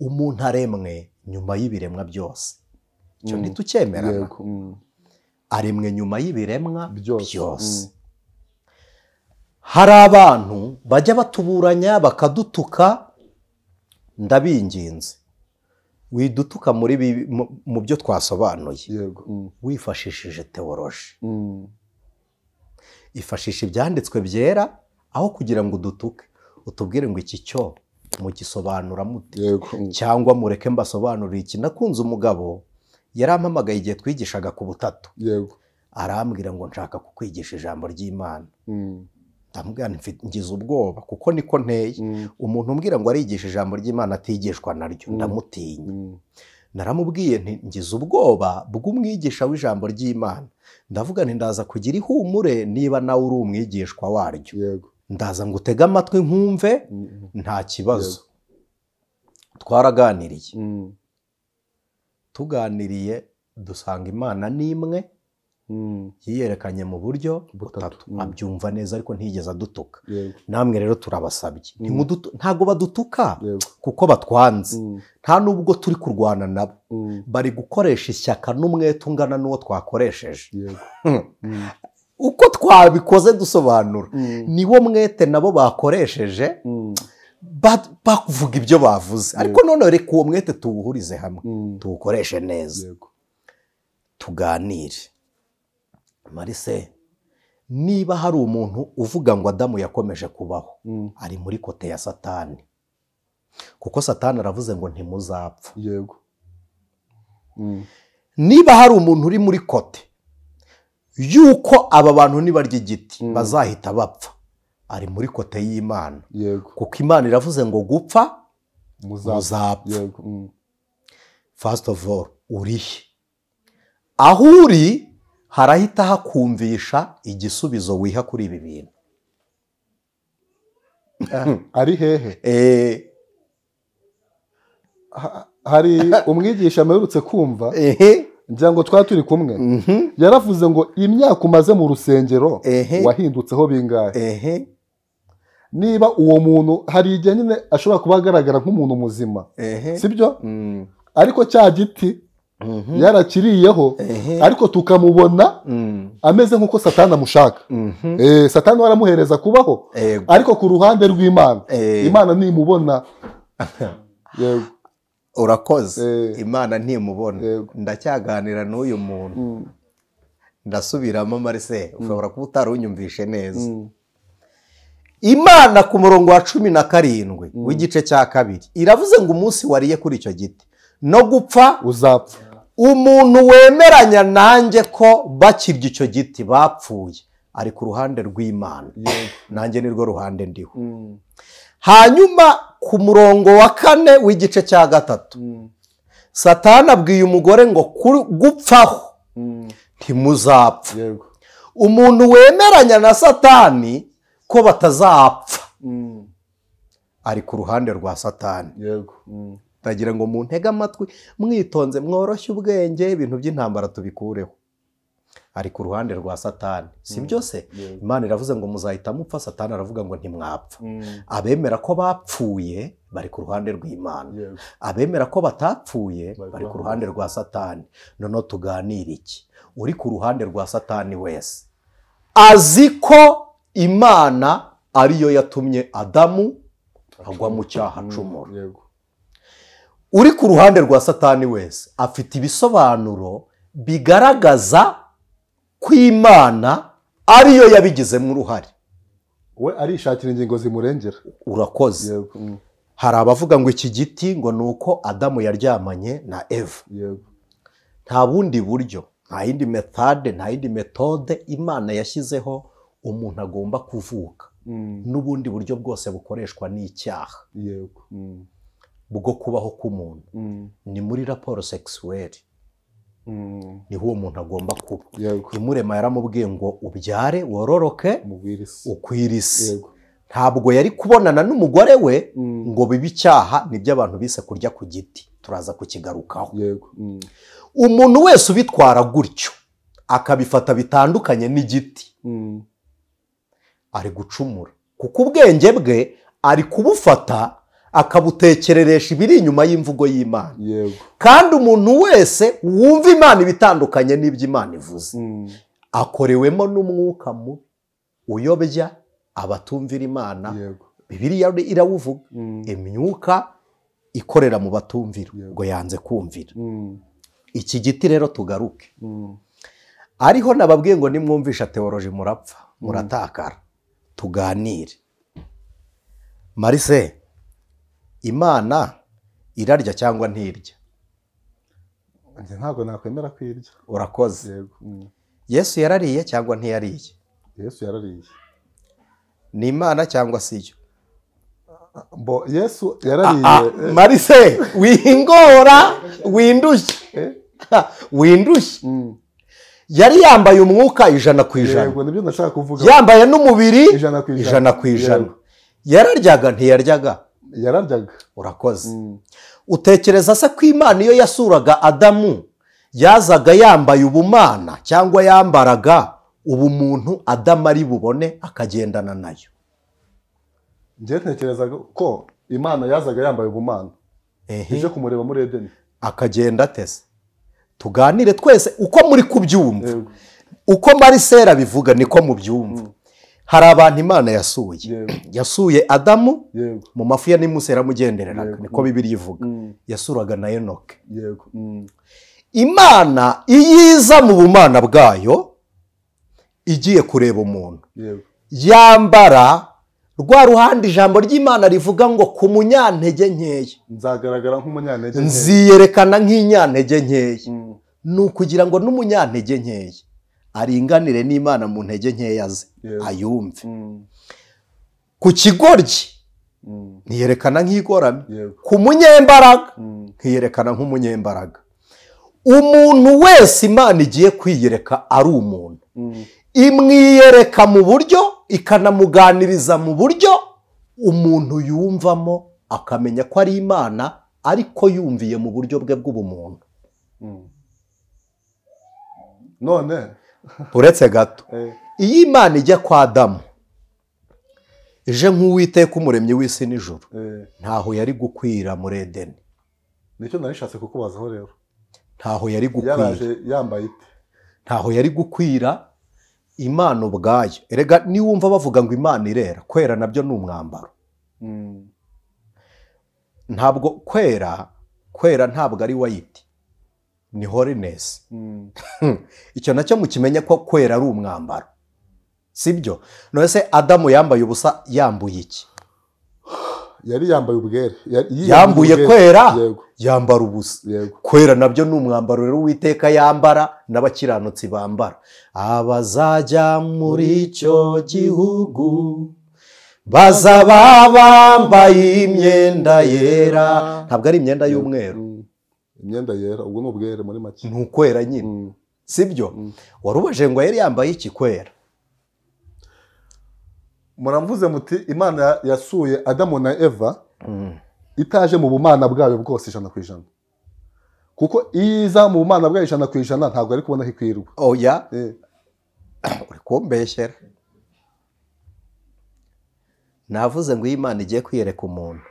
umuntu aremwe nyuma y'ibiremwa byose icyo mm. ntitucyemerana mm. aremwe nyuma y'ibiremwa byose mm. hari abantu bajya batuburanya bakadutuka ndabinginze widutuka muri mu byo twasobanuye wifashishije teoroji ifashisha ibyanditswe byera aho kugira ngo udutuke utubwire ngo iki cyo mugisobanura mute cyangwa mureke mbasobanurire iki nakunze umugabo yarampamagaye igihe twigishaga ku butatu arambwira ngo nshaka kukwigisha ijambo ry'imana mm. ndamubwira ngize ubwoba kuko niko nteye mm. umuntu umbwira ngo arigisha ijambo ry'imana atigishwa naryo mm. ndamutinya naramubwiye ngize ubwoba bw'umwigisha w'ijambo ry'imana ndavuga nti ndaza kugira ihumure niba nawe uri umwigishwa waryo ndaza ngo utege amatwi nkumve nta kibazo twaraganiriye mm. tuganiriye dusanga imana n'imwe mm. yiyerekanye mu buryo butatu mm. abyumva neza ariko ntigeze adutuka namwe rero turabasabye ntabwo badutuka kuko batwanze nta n'ubwo turi kurwana nabo bari gukoresha ishyaka n'umwete ungana n'uwo twakoresheje uko twabikoze dusobanura mm. niwo mwete nabo bakoresheje mm. bavuga ibyo bavuze ariko none reka uwo mwete tuwuhurize hamwe mm. tuwukoreshe neza tuganire marise niba hari umuntu uvuga ngo adamu yakomeje kubaho ari muri kote ya satani kuko satani aravuze ngo ntimuzapfa niba hari umuntu uri muri kote yuko aba bantu nibarya igiti hmm. bazahita bapfa ari muri kote y'imana kuko imana iravuze ngo gupfa muzapfa fasiti ofu oru urihe aho uri harahita hakumvisha igisubizo wiha kuri ibi bintu eh, ari hehe eh. hari umwigisha amaherutse kumva ehe ngira ngo twaba turi kumwe mhm. yaravuze ngo imyaka umaze mu rusengero wahindutseho bingahe niba uwo muntu hari igihe nyine ashobora kuba agaragara nk'umuntu muzima sibyo mm. ariko cya giti mhm. yarakiriyeho ariko tukamubona mm. ameze nk'uko satana amushaka mhm. eh, satana waramuhereza kubaho ariko ku ruhande rw'imana imana nimubona yego urakoze eh. imana ntimubona ndacyaganira n'uyu muntu mm. ndasubiramo marise mm. ushobora kuba utarunyumvishe neza mm. imana ku murongo wa cumi na karindwi w'igice cya kabiri iravuze ngo umunsi wariye kuri icyo giti no gupfa uzapfa umuntu wemeranya nanjye ko bakirya icyo giti bapfuye ari ku ruhande rw'imana nanjye nirwo ruhande ndiho hanyuma ku murongo wa kane w'igice cya gatatu mm. satana abwiye umugore ngo gupfaho mm. ntimuzapfa umuntu wemeranya na satani ko batazapfa mm. ari ku ruhande rwa satani ndagira ngo muntege amatwi mwitonze mworoshye ubwenge ibintu by'intambara tubikureho ari ku ruhande rwa satani si mm. byo se imana iravuze ngo muzahita mupfa satani aravuga ngo ntimwapfa mm. abemera ko bapfuye bari ku ruhande rw'imana abemera ko batapfuye bari ku ruhande rwa satani noneho tuganire iki uri ku ruhande rwa satani wese azi ko imana ariyo yatumye adamu agwa mu cyaha acumura mm. uri ku ruhande rwa satani wese afite ibisobanuro bigaragaza kw'imana ariyo yabigizemo uruhare we arishakira ingingo zimurengera urakoze mm. hari abavuga ngo iki giti ngo ni uko adamu yaryamanye na eva nta bundi buryo nta yindi metade nta yindi metode imana yashyizeho umuntu agomba kuvuka mm. n'ubundi buryo bwose bukoreshwa n'icyaha mm. bwo kubaho k'umuntu ni muri raporo sekisuweri Mm. niho uwo muntu agomba kuba imurema yaramubwiye ngo ubyare wororoke ukwire isi ntabwo yari kubonana n'umugore we mm. ngo bibe icyaha nibyo abantu bise kurya ku giti turaza kukigarukaho mm. umuntu wese ubitwara gutyo akabifata bitandukanye n'igiti ari gucumura kuko ubwenge bwe ari kubufata akabutekereresha ibiri inyuma y'imvugo y'imana kandi umuntu wese wumva imana ibitandukanye n’iby’Imana ivuze hmm. akorewemo n'umwuka mubi uyobya abatumvira imana bibiriya irawuvuga hmm. imyuka ikorera mu batumvira ngo yanze kumvira hmm. iki giti rero tugaruke ariho nababwiye ngo nimwumvisha teoroji murapfa muratakara tuganire marise imana irarya cyangwa ntirya ntabwo nakwemera ko irya urakoze mm. yesu yarariye cyangwa ntiyariye yesu yarariye ni imana cyangwa si yo bo yesu yarariye ah, ah, marise wingora windushye eh? windushye mm. yari yambaye umwuka ijana ku ijana yambaye n'umubiri ijana ku ijana yararyaga ntiyaryaga yararyaga urakoze mm. utekereza se ko imana iyo yasuraga adamu yazaga yambaye ubumana cyangwa yambaraga ubumuntu adamu ari bubone akagendana nayo njyewe ntekereza ko imana yazaga yambaye ubumana ije kumureba muri edeni akagenda ateze tuganire twese uko muri kubyumva uko marisera bivuga niko mubyumva mm. hari abantu imana yasuye yasuye adamu mu mafi ya n'imuseramugendereraga niko bibiri ivuga mm. yasuraga na enoke mm. imana iyo iza mu bumana bwayo igiye kureba umuntu yambara rwa ruhande ijambo ry'imana rivuga ngo ku munyantege nkeya nzagaragara nk'umunyantege nkeya nziyerekana nk'inyantege nkeya mm. ni ukugira ngo n'umunyantege nkeya aringanire n'imana mu ntege nkeya ze ayumve mm. ku kigoryi mm. ntiyerekana nk'igoramye ku munyembaraga mm. nkiyerekana nk'umunyembaraga umuntu wese imana igiye kwiyereka ari umuntu imwiyereka mu buryo ikanamuganiriza mu buryo umuntu yumvamo akamenya ko ari imana ariko yumviye mu buryo bwe bw'ubumuntu none uretse gato eh. iyo imana ijya kwa damu ije nk'uwiteka umuremyi w'isi nijoro eh. ntaho yari gukwira muri edeni nicyo narishatse kukubazaho rero ntaho yari gukwira yambaye ite ntaho yari gukwira imana ubwayo erega niwumva bavuga ngo imana irera kwera nabyo ni umwambaro hmm. ntabwo kwera kwera ntabwo ari wayiti ni holinesi mm. icyo nacyo mukimenye ko kwera ari umwambaro sibyo none se adamu yambaye ubusa yambuye iki yari yambaye ubwere yambuye kwera yambara ubusa kwera nabyo ni umwambaro rero witeka yambara n'abakiranutsi bambara abazajya muri icyo gihugu bazaba bambaye imyenda yera ntabwo ari imyenda y'umweru imyenda yera ubwo ni ubwere muri make ni ukwera nyine mm. si byo mm. wari ubajije ngo yari yambaye ikikwera muramvuze muti imana yasuye adamu na eva mm. itaje mu bumana bwayo bwose ijana ku ijana kuko iyo iza mu bumana bwayo ijana ku ijana ntabwo ari kubona aho ikwirwa oya oh, eh. uri kumbeshyera navuze ngo iyo imana igiye kwiyereka umuntu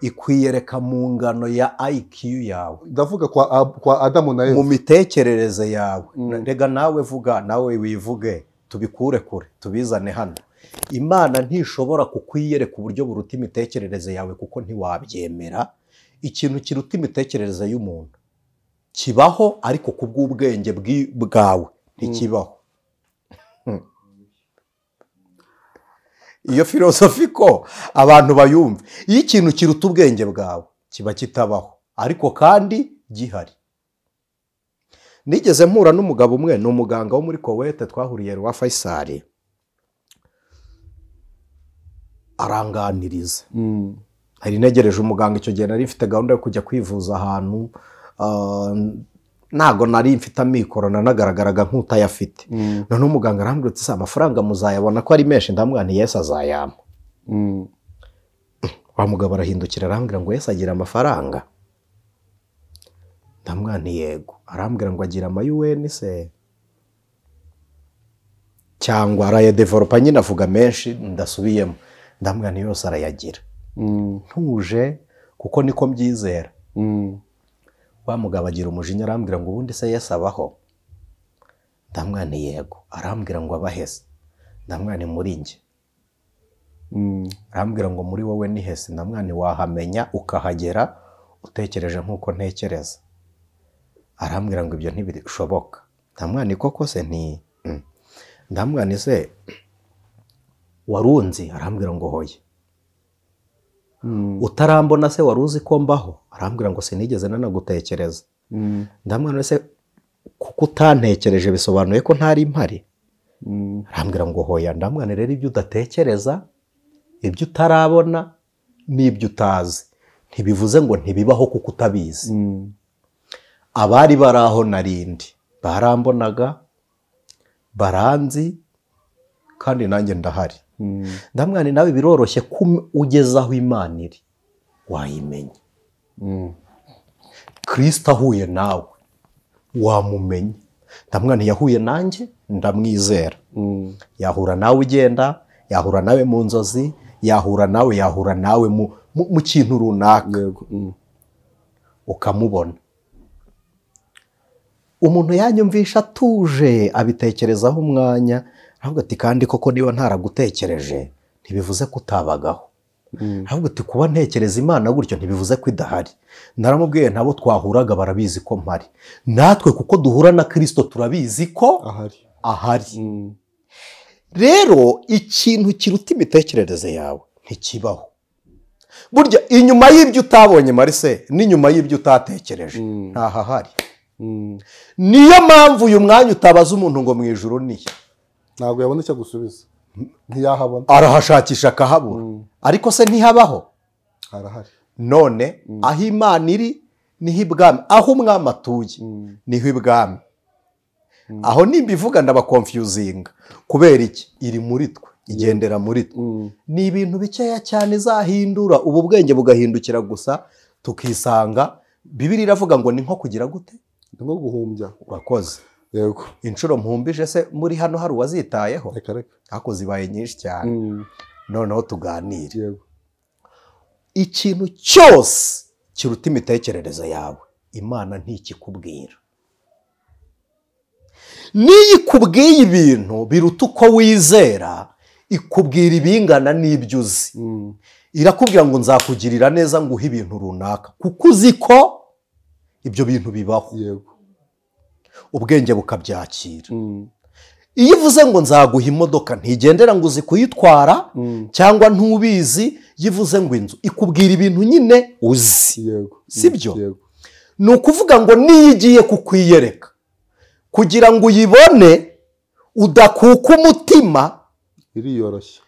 ikwiyereka mu ngano ya IQ yawe ndavuga kwa, adamu na mu mitekerereze yawe mm. rega nawe vuga nawe wivuge tubikure kure tubizane hano imana ntishobora kukwiyereka uburyo buruta imitekerereze yawe kuko ntiwabyemera ikintu kiruta imitekerereze y'umuntu kibaho ariko ku bw'ubwenge bwawe mm. ntikibaho iyo filozofiko abantu bayumva iyo ikintu kiruta ubwenge bwawe kiba kitabaho ariko kandi gihari nigeze mpura n'umugabo umwe ni umuganga wo muri kowete twahuriye rwa fayisari aranganiriza hmm. hari negereje umuganga icyo gihe nari mfite gahunda yo kujya kwivuza ahantu ah, ntabwo nari mfite amikoro nanagaragaraga nk'utayafite mm. noneho umuganga arambwira si amafaranga muzayabona ko ari menshi ndamubwira nti yesi azayampa mm. wa mugabo arahindukira arambwira ngo yesi agira amafaranga ndamubwira yego arambwira ngo agira amayuweni se cyangwa arayadevoropa nyine avuga menshi ndasubiyemo ndamubwira yose arayagira mm. ntuje kuko niko mbyizera wa mugabo agira umujinya arambwira ngo ubundi se Yesu abaho yego arambwira ngo abahese ndamwana muri njye mm. arambwira ngo muri wowe ni hese ndamwana wahamenya ukahagera utekereje nk'uko ntekereza arambwira ngo ibyo ntibishoboka ndamwana koko se ni mm. ndamwana se warunzi arambwira ngo hoye Mm. utarambona se wari uzi ko mbaho arambwira ngo sinigeze nanagutekereza mm. ndamwana se kuko utantekereje bisobanuye ko ntari mpari mm. arambwira ngo hoya ndamubwira rero ibyo udatekereza ibyo utarabona n'ibyo utazi ntibivuze ngo ntibibaho kuko utabizi abari bari aho narindi barambonaga baranzi kandi nanjye ndahari Mm. ndamwani nawe biroroshye ko ugeze aho imana iri wayimenya mm. kirisita ahuye nawe wamumenya ndamwani yahuye nanjye ndamwizera mm. yahura nawe ugenda yahura nawe mu nzozi yahura nawe yahura nawe mu kintu runaka ukamubona umuntu yanyumvisha atuje abitekerezaho umwanya ahubwo ati kandi koko niba ntaragutekereje ntibivuze ko utabagaho mm. ahubwo ati kuba ntekereza imana gutyo ntibivuze ko idahari naramubwiye nabo twahuraga barabizi ko mpari natwe kuko duhura na kirisito turabizi ko ahari mm. rero ikintu kiruta imitekerereze yawe ntikibaho burya inyuma y'ibyo utabonye marise n'inyuma y'ibyo utatekereje mm. ntahahari niyo mpamvu uyu mwanya utabaza umuntu ngo mu ijoro niyo ntabwo yabona icyo gusubiza ntiyahabona arahashakisha akahabura mm. ariko se ntihabaho harahari none mm. aho imana iri niho ibwami aho umwami atuye mm. niho ibwami aho nimba ivuga ndabakomfiyuzinga kubera iki iri muri twe igendera muri twe ni ibintu bikeya cyane izahindura ubu bwenge bugahindukira gusa tukisanga bibiri iravuga ngo ni nko kugira gute ni nko guhumbya urakoze yego inshuro mpumbije se muri hano hari uwazitayeho ariko zibaye nyinshi cyane mm. noneho tuganire ikintu cyose kiruta imitekerereze yawe imana ntikikubwira n'iyo ikubwiye ibintu biruta uko wizera ikubwira ibingana n'ibyo uzi mm. irakubwira ngo nzakugirira neza nguhe ibintu runaka kuko uzi ko ibyo bintu bibaho ubwenge bukabyakira mm. iyo ivuze ngo nzaguha imodoka ntigendera ngo uzi kuyitwara mm. cyangwa ntubizi yivuze ngo inzu ikubwira ibintu nyine uzi sibyo ni ukuvuga ngo niyo igiye kukwiyereka kugira ngo uyibone udakuka umutima iriyoroshya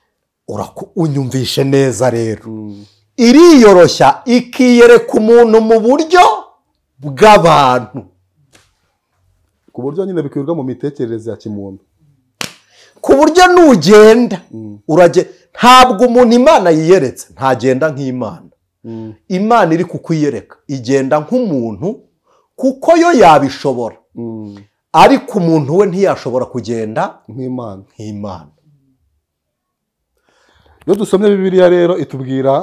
unyumvishe neza rero mm. iriyoroshya ikiyereka umuntu mu buryo bw'abantu ku buryo nyine bikwirwa mu mitekerereze ya kimuntu ku buryo nugenda mm. ntabwo umuntu imana yiyeretse ntagenda nk'imana mm. imana iri kukwiyereka igenda nk'umuntu kuko yo yabishobora mm. ariko umuntu we ntiyashobora kugenda nk'imana nk'imana iyo dusomye bibiliya rero itubwira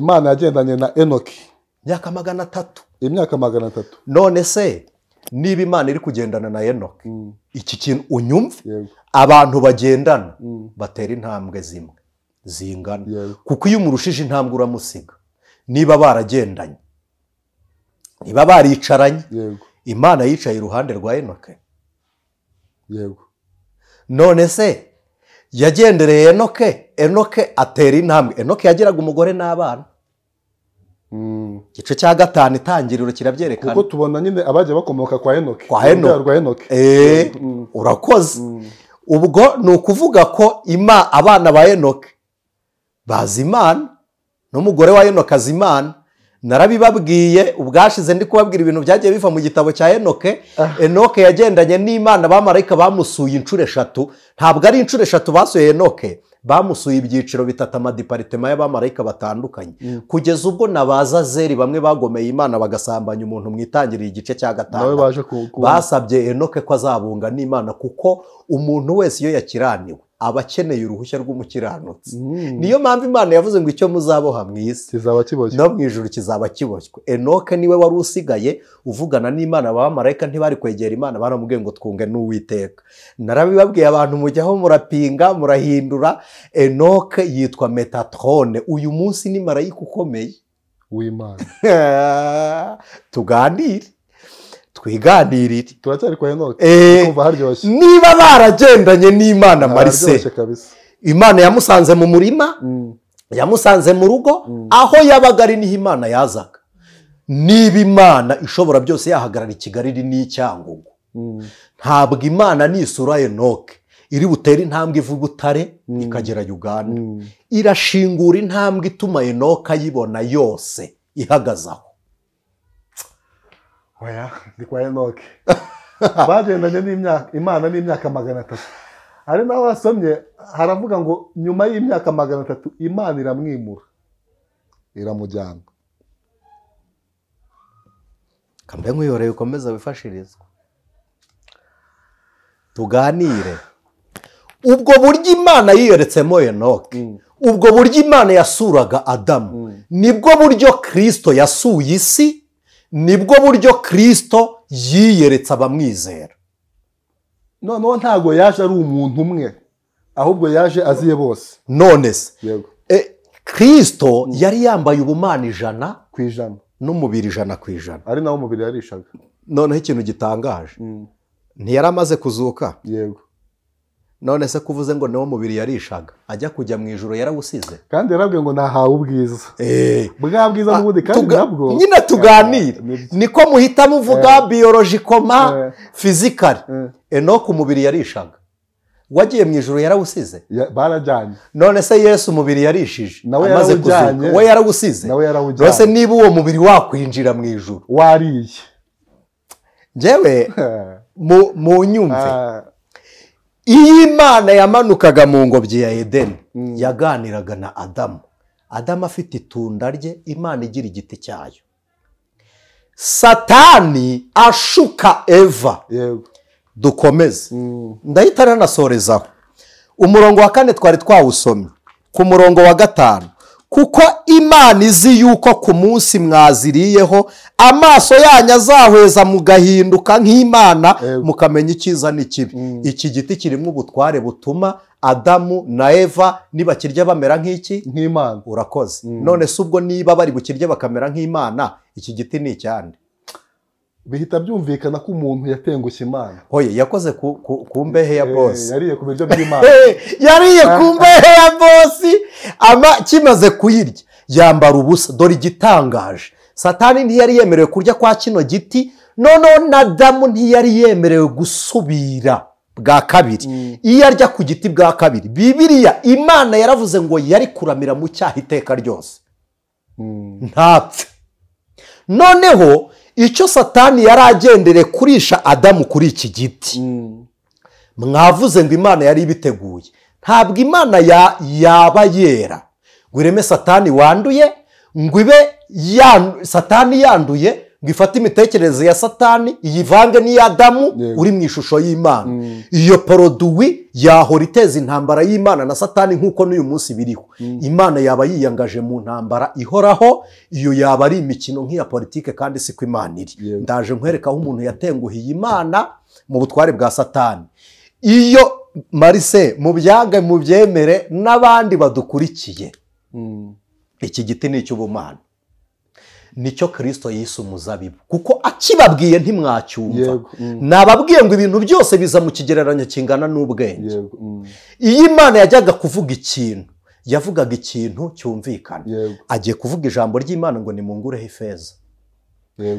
imana yagendanye na enoki imyaka magana atatu imyaka magana atatu none se niba imana iri kugendana na enoke mm. iki kintu unyumve abantu bagendana mm. batera intambwe zimwe zingana kuko iyo umurushije intambwe uramusiga niba baragendanye niba baricaranye imana yicaye iruhande rwa enoke none se yagendereye enoke enoke atera intambwe enoke yagiraga umugore n'abana igice cya gatanu itangiriro kirabyerekana kuko tubona nyine abajya bakomoka kwa henoke kwa henoke eh, urakoze ubwo ni ukuvuga ko ima abana ba henoke bazi imana n'umugore wa henoke azi imana narabibabwiye ubwashize ndi kubabwira ibintu byagiye biva mu gitabo cya henoke henoke ah. yagendanye n'imana abamarayika bamusuye inshuro eshatu ntabwo ari inshuro eshatu basuye henoke bamusuye ibyiciro bitatu amadiparitema y'abamarayika batandukanye mm. kugeza ubwo na ba bamwe bagomeye imana bagasambanya umuntu mwitangiriye igice cya gatanu basabye enoke ko azabunga n'imana kuko umuntu wese iyo yakiraniwe aba akeneye uruhushya rw'umukiranutsi mm. niyo mpamvu imana yavuze ngo icyo muzaboha mu isi no mu ijoro kizaba kiboshywe enoke niwe wari usigaye uvugana n'imana abamarayika ntibari kwegera imana baramubwiye ngo twunge n'uwiteka narabibabwiye abantu mujyaho murapinga murahindura enoke yitwa Metatone uyu munsi ni marayika ukomeye w'imana tuganire twiganirire turacyari kwa henoke eh, kumva haryoshye niba baragendanye n'imana marise imana yamusanze mu murima mm. yamusanze mu rugo mm. aho yabaga ari niho imana yazaga niba imana ishobora byose yahagarara i kigali iri n'icyangugu mm. ntabwo imana ni isura enoke iri butere intambwe iva ubutare ikagera uganda irashingura intambwe ituma enoke ayibona yose ihagaze aho oya ni kwa enoke bagendanye n'imyaka imana n'imyaka magana atatu hari naho wasomye haravuga ngo nyuma y'imyaka magana atatu imana iramwimura iramujyana kambe nk'uyihoreye ukomeza wifashirizwa tuganire ubwo buryo imana yiyoretsemo enoke mm. ubwo buryo imana yasuraga adamu mm. nibwo buryo kirisito yasuye isi nibwo buryo kirisito yiyeretse abamwizera noneho ntabwo yaje ari umuntu umwe ahubwo yaje aziye bose none se e, kirisito yari yambaye ubumana ijana ku ijana n'umubiri ijana ku ijana ari nawo umubiri yarishaga noneho ikintu gitangaje mm. ntiyari amaze kuzuka yego none se kuvuze ngo niwo mubiri yarishaga ajya kujya mu ijoro yarawusize kandi yarabwiye ngo nahawe ubwiza eh. bwa bwiza n'ubundi ah, kandi nabwo nyine tuganire eh, niko muhita muvuga eh. biyorojikoma fizikari enoku umubiri yarishaga wagiye mu ijoro yarawusize barajyanye none se yesu umubiri yarishije nawe yarawujyanye we yarawusize nawe yarawujyanye rwose niba uwo mubiri wakwinjira mu ijoro wariye ngewe mu nyumve ah. iyo imana yamanukaga mu ngobyi ya edeni yaganiraga na adamu adamu afite itunda rye imana igira igiti cyayo satani ashuka eva dukomeze mm. ndahita nanasorezaho umurongo wa kane twari twawusomye ku murongo wa gatanu kuko imana izi yuko ku munsi mwaziriyeho amaso yanyu azahweza mugahinduka nk'imana mukamenya icyiza n'ikibi mm. iki giti kirimo ubutware butuma adamu na eva nibakirya bamera nk'iki nk'imana urakoze mm. none se ubwo niba bari bukirye bakamera nk'imana iki giti ni icyande bihita byumvikana ko umuntu yatengushye imana hoye yakoze ku mbehe ya eh, bose yariye ku biryo by'imana yariye ku mbehe ya bose Ama kimaze kuyirya yambara ubusa dore igitangaje satani ntiyari yemerewe kurya kwa kino giti noneho na damu ntiyari yemerewe gusubira bwa kabiri mm. iyo arya ku giti bwa kabiri bibiriya imana yaravuze ngo yari kuramira mu cyaha iteka ryose mm. ntapfe noneho icyo satani yari agendere kurisha adamu kuri iki giti mm. mwavuze ngo imana yari ibiteguye ntabwo imana yaba yera ngo ireme satani wanduye ngo ibe satani yanduye ngo ifate imitekerereze ya satani iyivange n'iya damu uri mu ishusho y'imana mm. iyo poroduwi yahora iteza intambara y'imana na satani nk'uko n'uyu munsi biriho mm. imana yaba yiyangaje mu ntambara ihoraho iyo yaba ari imikino nk'iya politike kandi siko imana iri ndaje nkwereka aho umuntu yatenguhiye imana mu butware bwa satani iyo marise mu byaga mu byemere n'abandi badukurikiye mm. iki giti ni icy'ubumana nicyo kirisito yise umuzabibu kuko akibabwiye ntimwacyumva mm. nababwiye ngo ibintu byose biza mu kigereranyo kingana n'ubwenge mm. iyo imana yajyaga kuvuga ikintu yavugaga ikintu cyumvikana agiye kuvuga ijambo ry'imana ngo nimungureho ifeza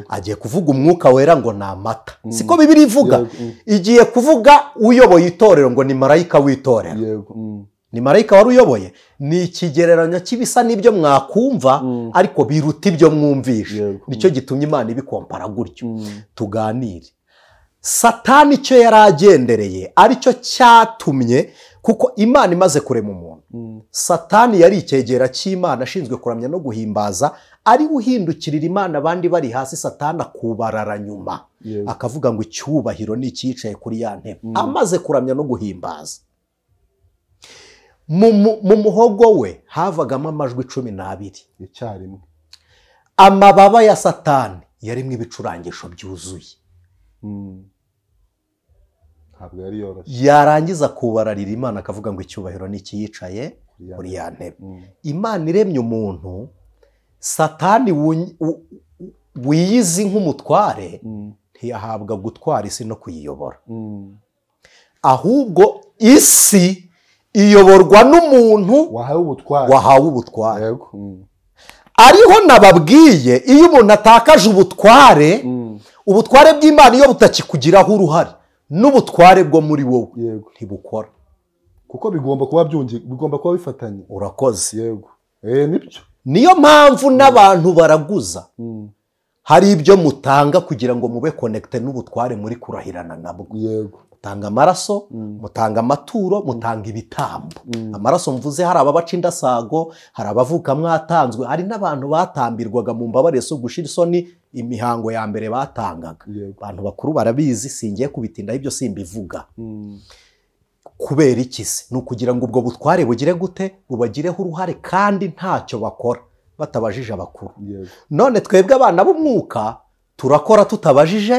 agiye kuvuga umwuka wera ngo ni amata mm. siko bibiri ivuga igiye kuvuga uyoboye itorero ngo ni marayika w'itorero mm. ni marayika wari uyoboye ni ikigereranyo cy'ibisa n'ibyo mwakumva mm. ariko biruta ibyo mwumvisha nicyo gitumye imana ibikompara gutyo tuganire satani icyo yari agendereye aricyo cyatumye kuko imana imaze kurema umuntu satani yari icyegera cy'imana ashinzwe kuramya no guhimbaza ari we uhindukirira imana abandi bari hasi satana akubarara nyuma akavuga ngo icyubahiro ni icyicaye kuri ya ntebe mm. amaze kuramya no guhimbaza mu muhogo we havagamo amajwi cumi n'abiri amababa ya satani yarimo ibicurangisho byuzuye mm. yarangiza kubararira imana akavuga ngo icyubahiro ni ikiyicaye kuri ya ntebe mm. imana iremye umuntu satani wiyizi nk'umutware mm. ntiyahabwa gutwara isi no kuyiyobora mm. ahubwo isi iyoborwa n'umuntu wahawe ubutware mm. ariho nababwiye iyo umuntu atakaje ubutware ubutware bw'imana iyo butakikugiraho uruhare n'ubutware bwo muri wowe ntibukora kuko bigomba kuba byungi bigomba kuba bifatanye urakoze yego eee eh, nibyo niyo mpamvu n'abantu baraguza hari ibyo mutanga kugira ngo mube konekite n'ubutware muri kurahirana nabwo mutanga amaraso mutanga amaturo mutanga ibitambo mm. amaraso mvuze hari ababaca indasago hari abavuka mwatanzwe hari n'abantu batambirwaga mu mbabare zo gushira isoni imihango ya mbere batangaga abantu bakuru barabizi singiye kubitindaho ibyo simbivuga mm. kubera iki se ni ukugira ngo ubwo butware bugire gute bubagireho uruhare kandi ntacyo bakora batabajije abakuru none twebwe abana b'umwuka turakora tutabajije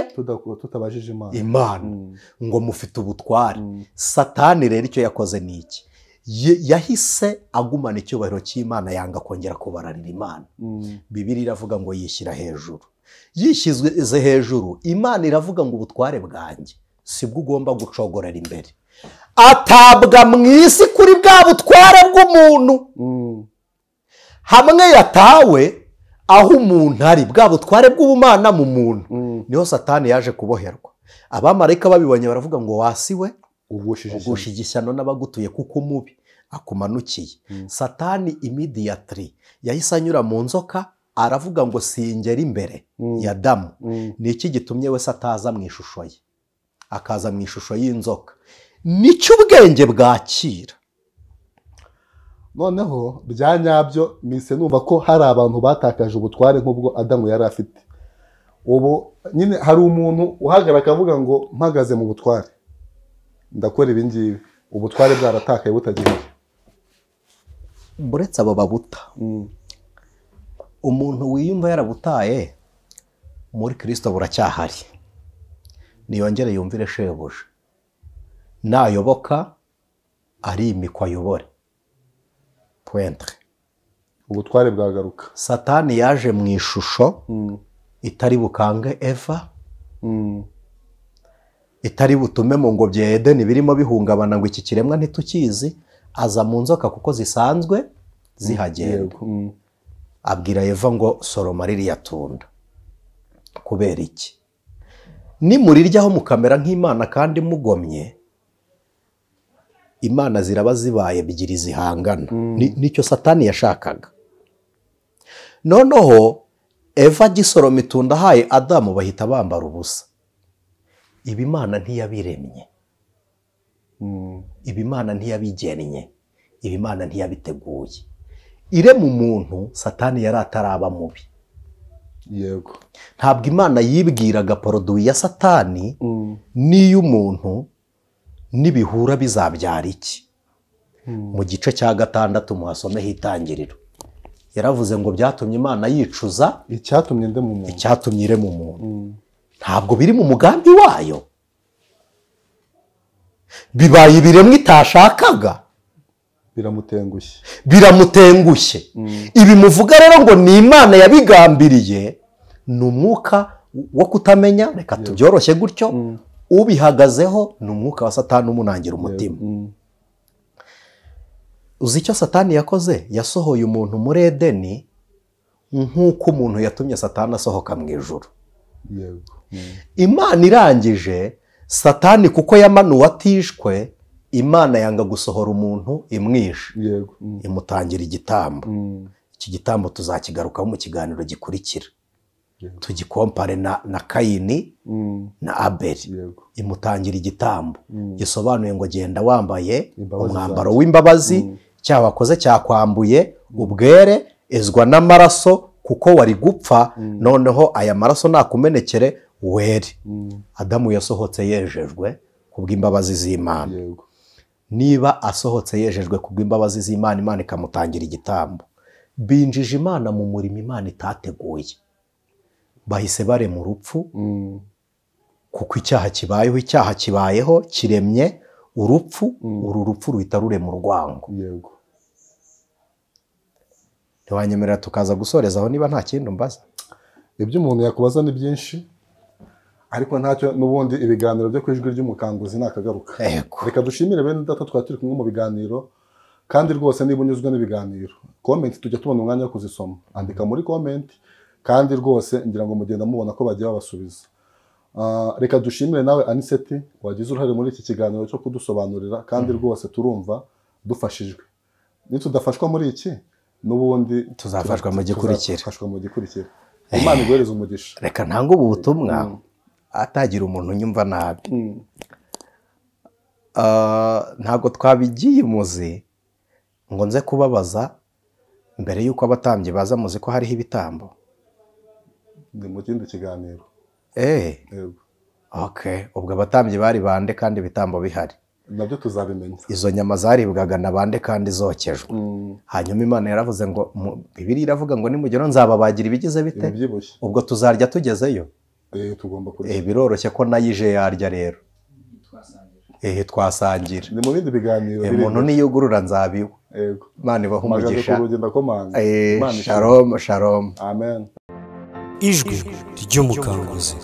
tutabajije imana mm. ngo mufite ubutware mm. satani rero icyo yakoze ni iki yahise agumana icyubahiro cy'imana yanga kongera kubararira imana mm. bibiri iravuga ngo yishyira hejuru yishyizwe hejuru imana iravuga ngo ubutware bwanjye si bwo ugomba gucogorera imbere atabwa mu isi kuri bwa butware bw'umuntu hamwe yatawe aho umuntu ari bwa butware bw'ubumana mu muntu niho satani yaje kuboherwa abamarayika babibonye baravuga ngo wasi we ugusha igishyano n'abagutuye kuko mubi akumanukiye hmm. satani imidiyatiri yahise anyura mu nzoka aravuga ngo singera imbere hmm. ya damu hmm. ni iki gitumye we sataza mu ishusho ye akaza mu ishusho y'inzoka nicyo ubwenge bwakira noneho bya nyabyo mise numva ko hari abantu batakaje ubutware nk'ubwo adamu yari afite ubu nyine hari umuntu uhagarara akavuga ngo mpagaze mu butware ndakora ibi ubutware bwaratakaye butagihari buretse abo babuta mm. umuntu wiyumva yarabutaye muri kirisito buracyahari niyongere yumvire shebuja nayoboka arimikwa ayobore puwentere ubutware bwagaruka satani yaje mu ishusho mm. itari bukange eva mm. itari butume mu ngobyi ya edeni birimo bihungabana ngo iki kiremwa ntitukizi aza mu nzoka kuko zisanzwe zihagenda mm. abwira eva ngo soroma ririya tunda kubera iki nimuriryaho mukamera nk'imana kandi mugomye imana ziraba zibaye ebyiri zihangana hmm. nicyo satani yashakaga noneho eva gisoroma itunda ahaye adamu bahita bambara ubusa ibimana ntiyabiremye hmm. ibimana ntiyabigennye ibimana ntiyabiteguye irema umuntu satani yari ataraba mubi yego ntabwo imana yibwiraga poroduwi ya satani hmm. n'iy'umuntu nibihura bizabyara iki mu gice cya gatandatu muhasomeho hitangiriro yaravuze ngo byatumye imana yicuza icyatumye mu muntu mm. ntabwo biri mu mugambi wayo bibaye ibiremwa itashakaga biramutengushye biramutengushye mm. ibi muvuga rero ngo ni imana yabigambiriye ni umwuka wo kutamenya reka tubyoroshye gutyo mm. ubihagazeho ni umwuka wa satani umunangira umutima mm. uzi icyo satani yakoze yasohoye umuntu muri edeni nk'uko umuntu yatumye satani asohoka mu ijoro mm. imana irangije satani kuko yamanuwe atishwe imana yanga gusohora umuntu imwishe mm. imutangira igitambo iki gitambo tuzakigarukaho mu kiganiro gikurikira tugikompare na kayini mm. na abeli imutangira igitambo mm. gisobanuye ngo genda wambaye umwambaro w'imbabazi mm. cyawakoze cyakwambuye ubwere ezwa n'amaraso kuko wari gupfa noneho aya maraso nakumenekere were adamu yasohotse yejejwe bw’imbabazi z'imana niba asohotse yejejwe kubw'imbabazi z'imana imana ikamutangira igitambo binjije imana mu murimo imana itateguye bahise bare mu urupfu mm. kuko icyaha kibayeho icyaha kibayeho kiremye urupfu mm. uru rupfu ruhita rurema urwango ntiwanyemerera tukaza gusorezaho niba nta kindi mbaza. ibyo umuntu yakubaza ni byinshi ariko ntacyo n'ubundi ibiganiro byo ku ijwi ry'umukanguzi ni reka dushimire bene data twari turi kumwe mu biganiro kandi rwose niba unyuzwe n'ibiganiro komenti tujya tubona umwanya wo kuzisoma andika muri komenti kandi rwose ngira ngo mugenda mubona ko bagiye babasubiza ah, reka dushimire nawe aniseti wagize uruhare muri iki kiganiro cyo kudusobanurira kandi hmm. rwose turumva dufashijwe nitudafashwa muri iki n'ubundi tuzafashwa mu gikurikira mu gikurikira imana iguhereza umugisha reka ntange ubu butumwa hmm. atagira umuntu unyumva nabi hmm. ah, ntabwo twabigiye umuzi ngo nze kubabaza mbere y'uko abatambyi baza muzi ko hariho ibitambo ndi mu kindi kiganiro eh. ubwo abatambyi bari bande kandi ibitambo bihari nabyo tuzabimenya izo nyama zaribwaga na bande kandi zokejwe mm. hanyuma imana yaravuze ngo bibiri iravuga ngo nimugero nzababagira ibigize bite ubwo tuzarya tugezeyo eh, eh, biroroshye ko nayo ije yarya rero ehe twasangira ni mu bindi biganiro umuntu niyugurura nzabiwe imana ibaha umugisha shalom shalom ijwi ry'umukanguzi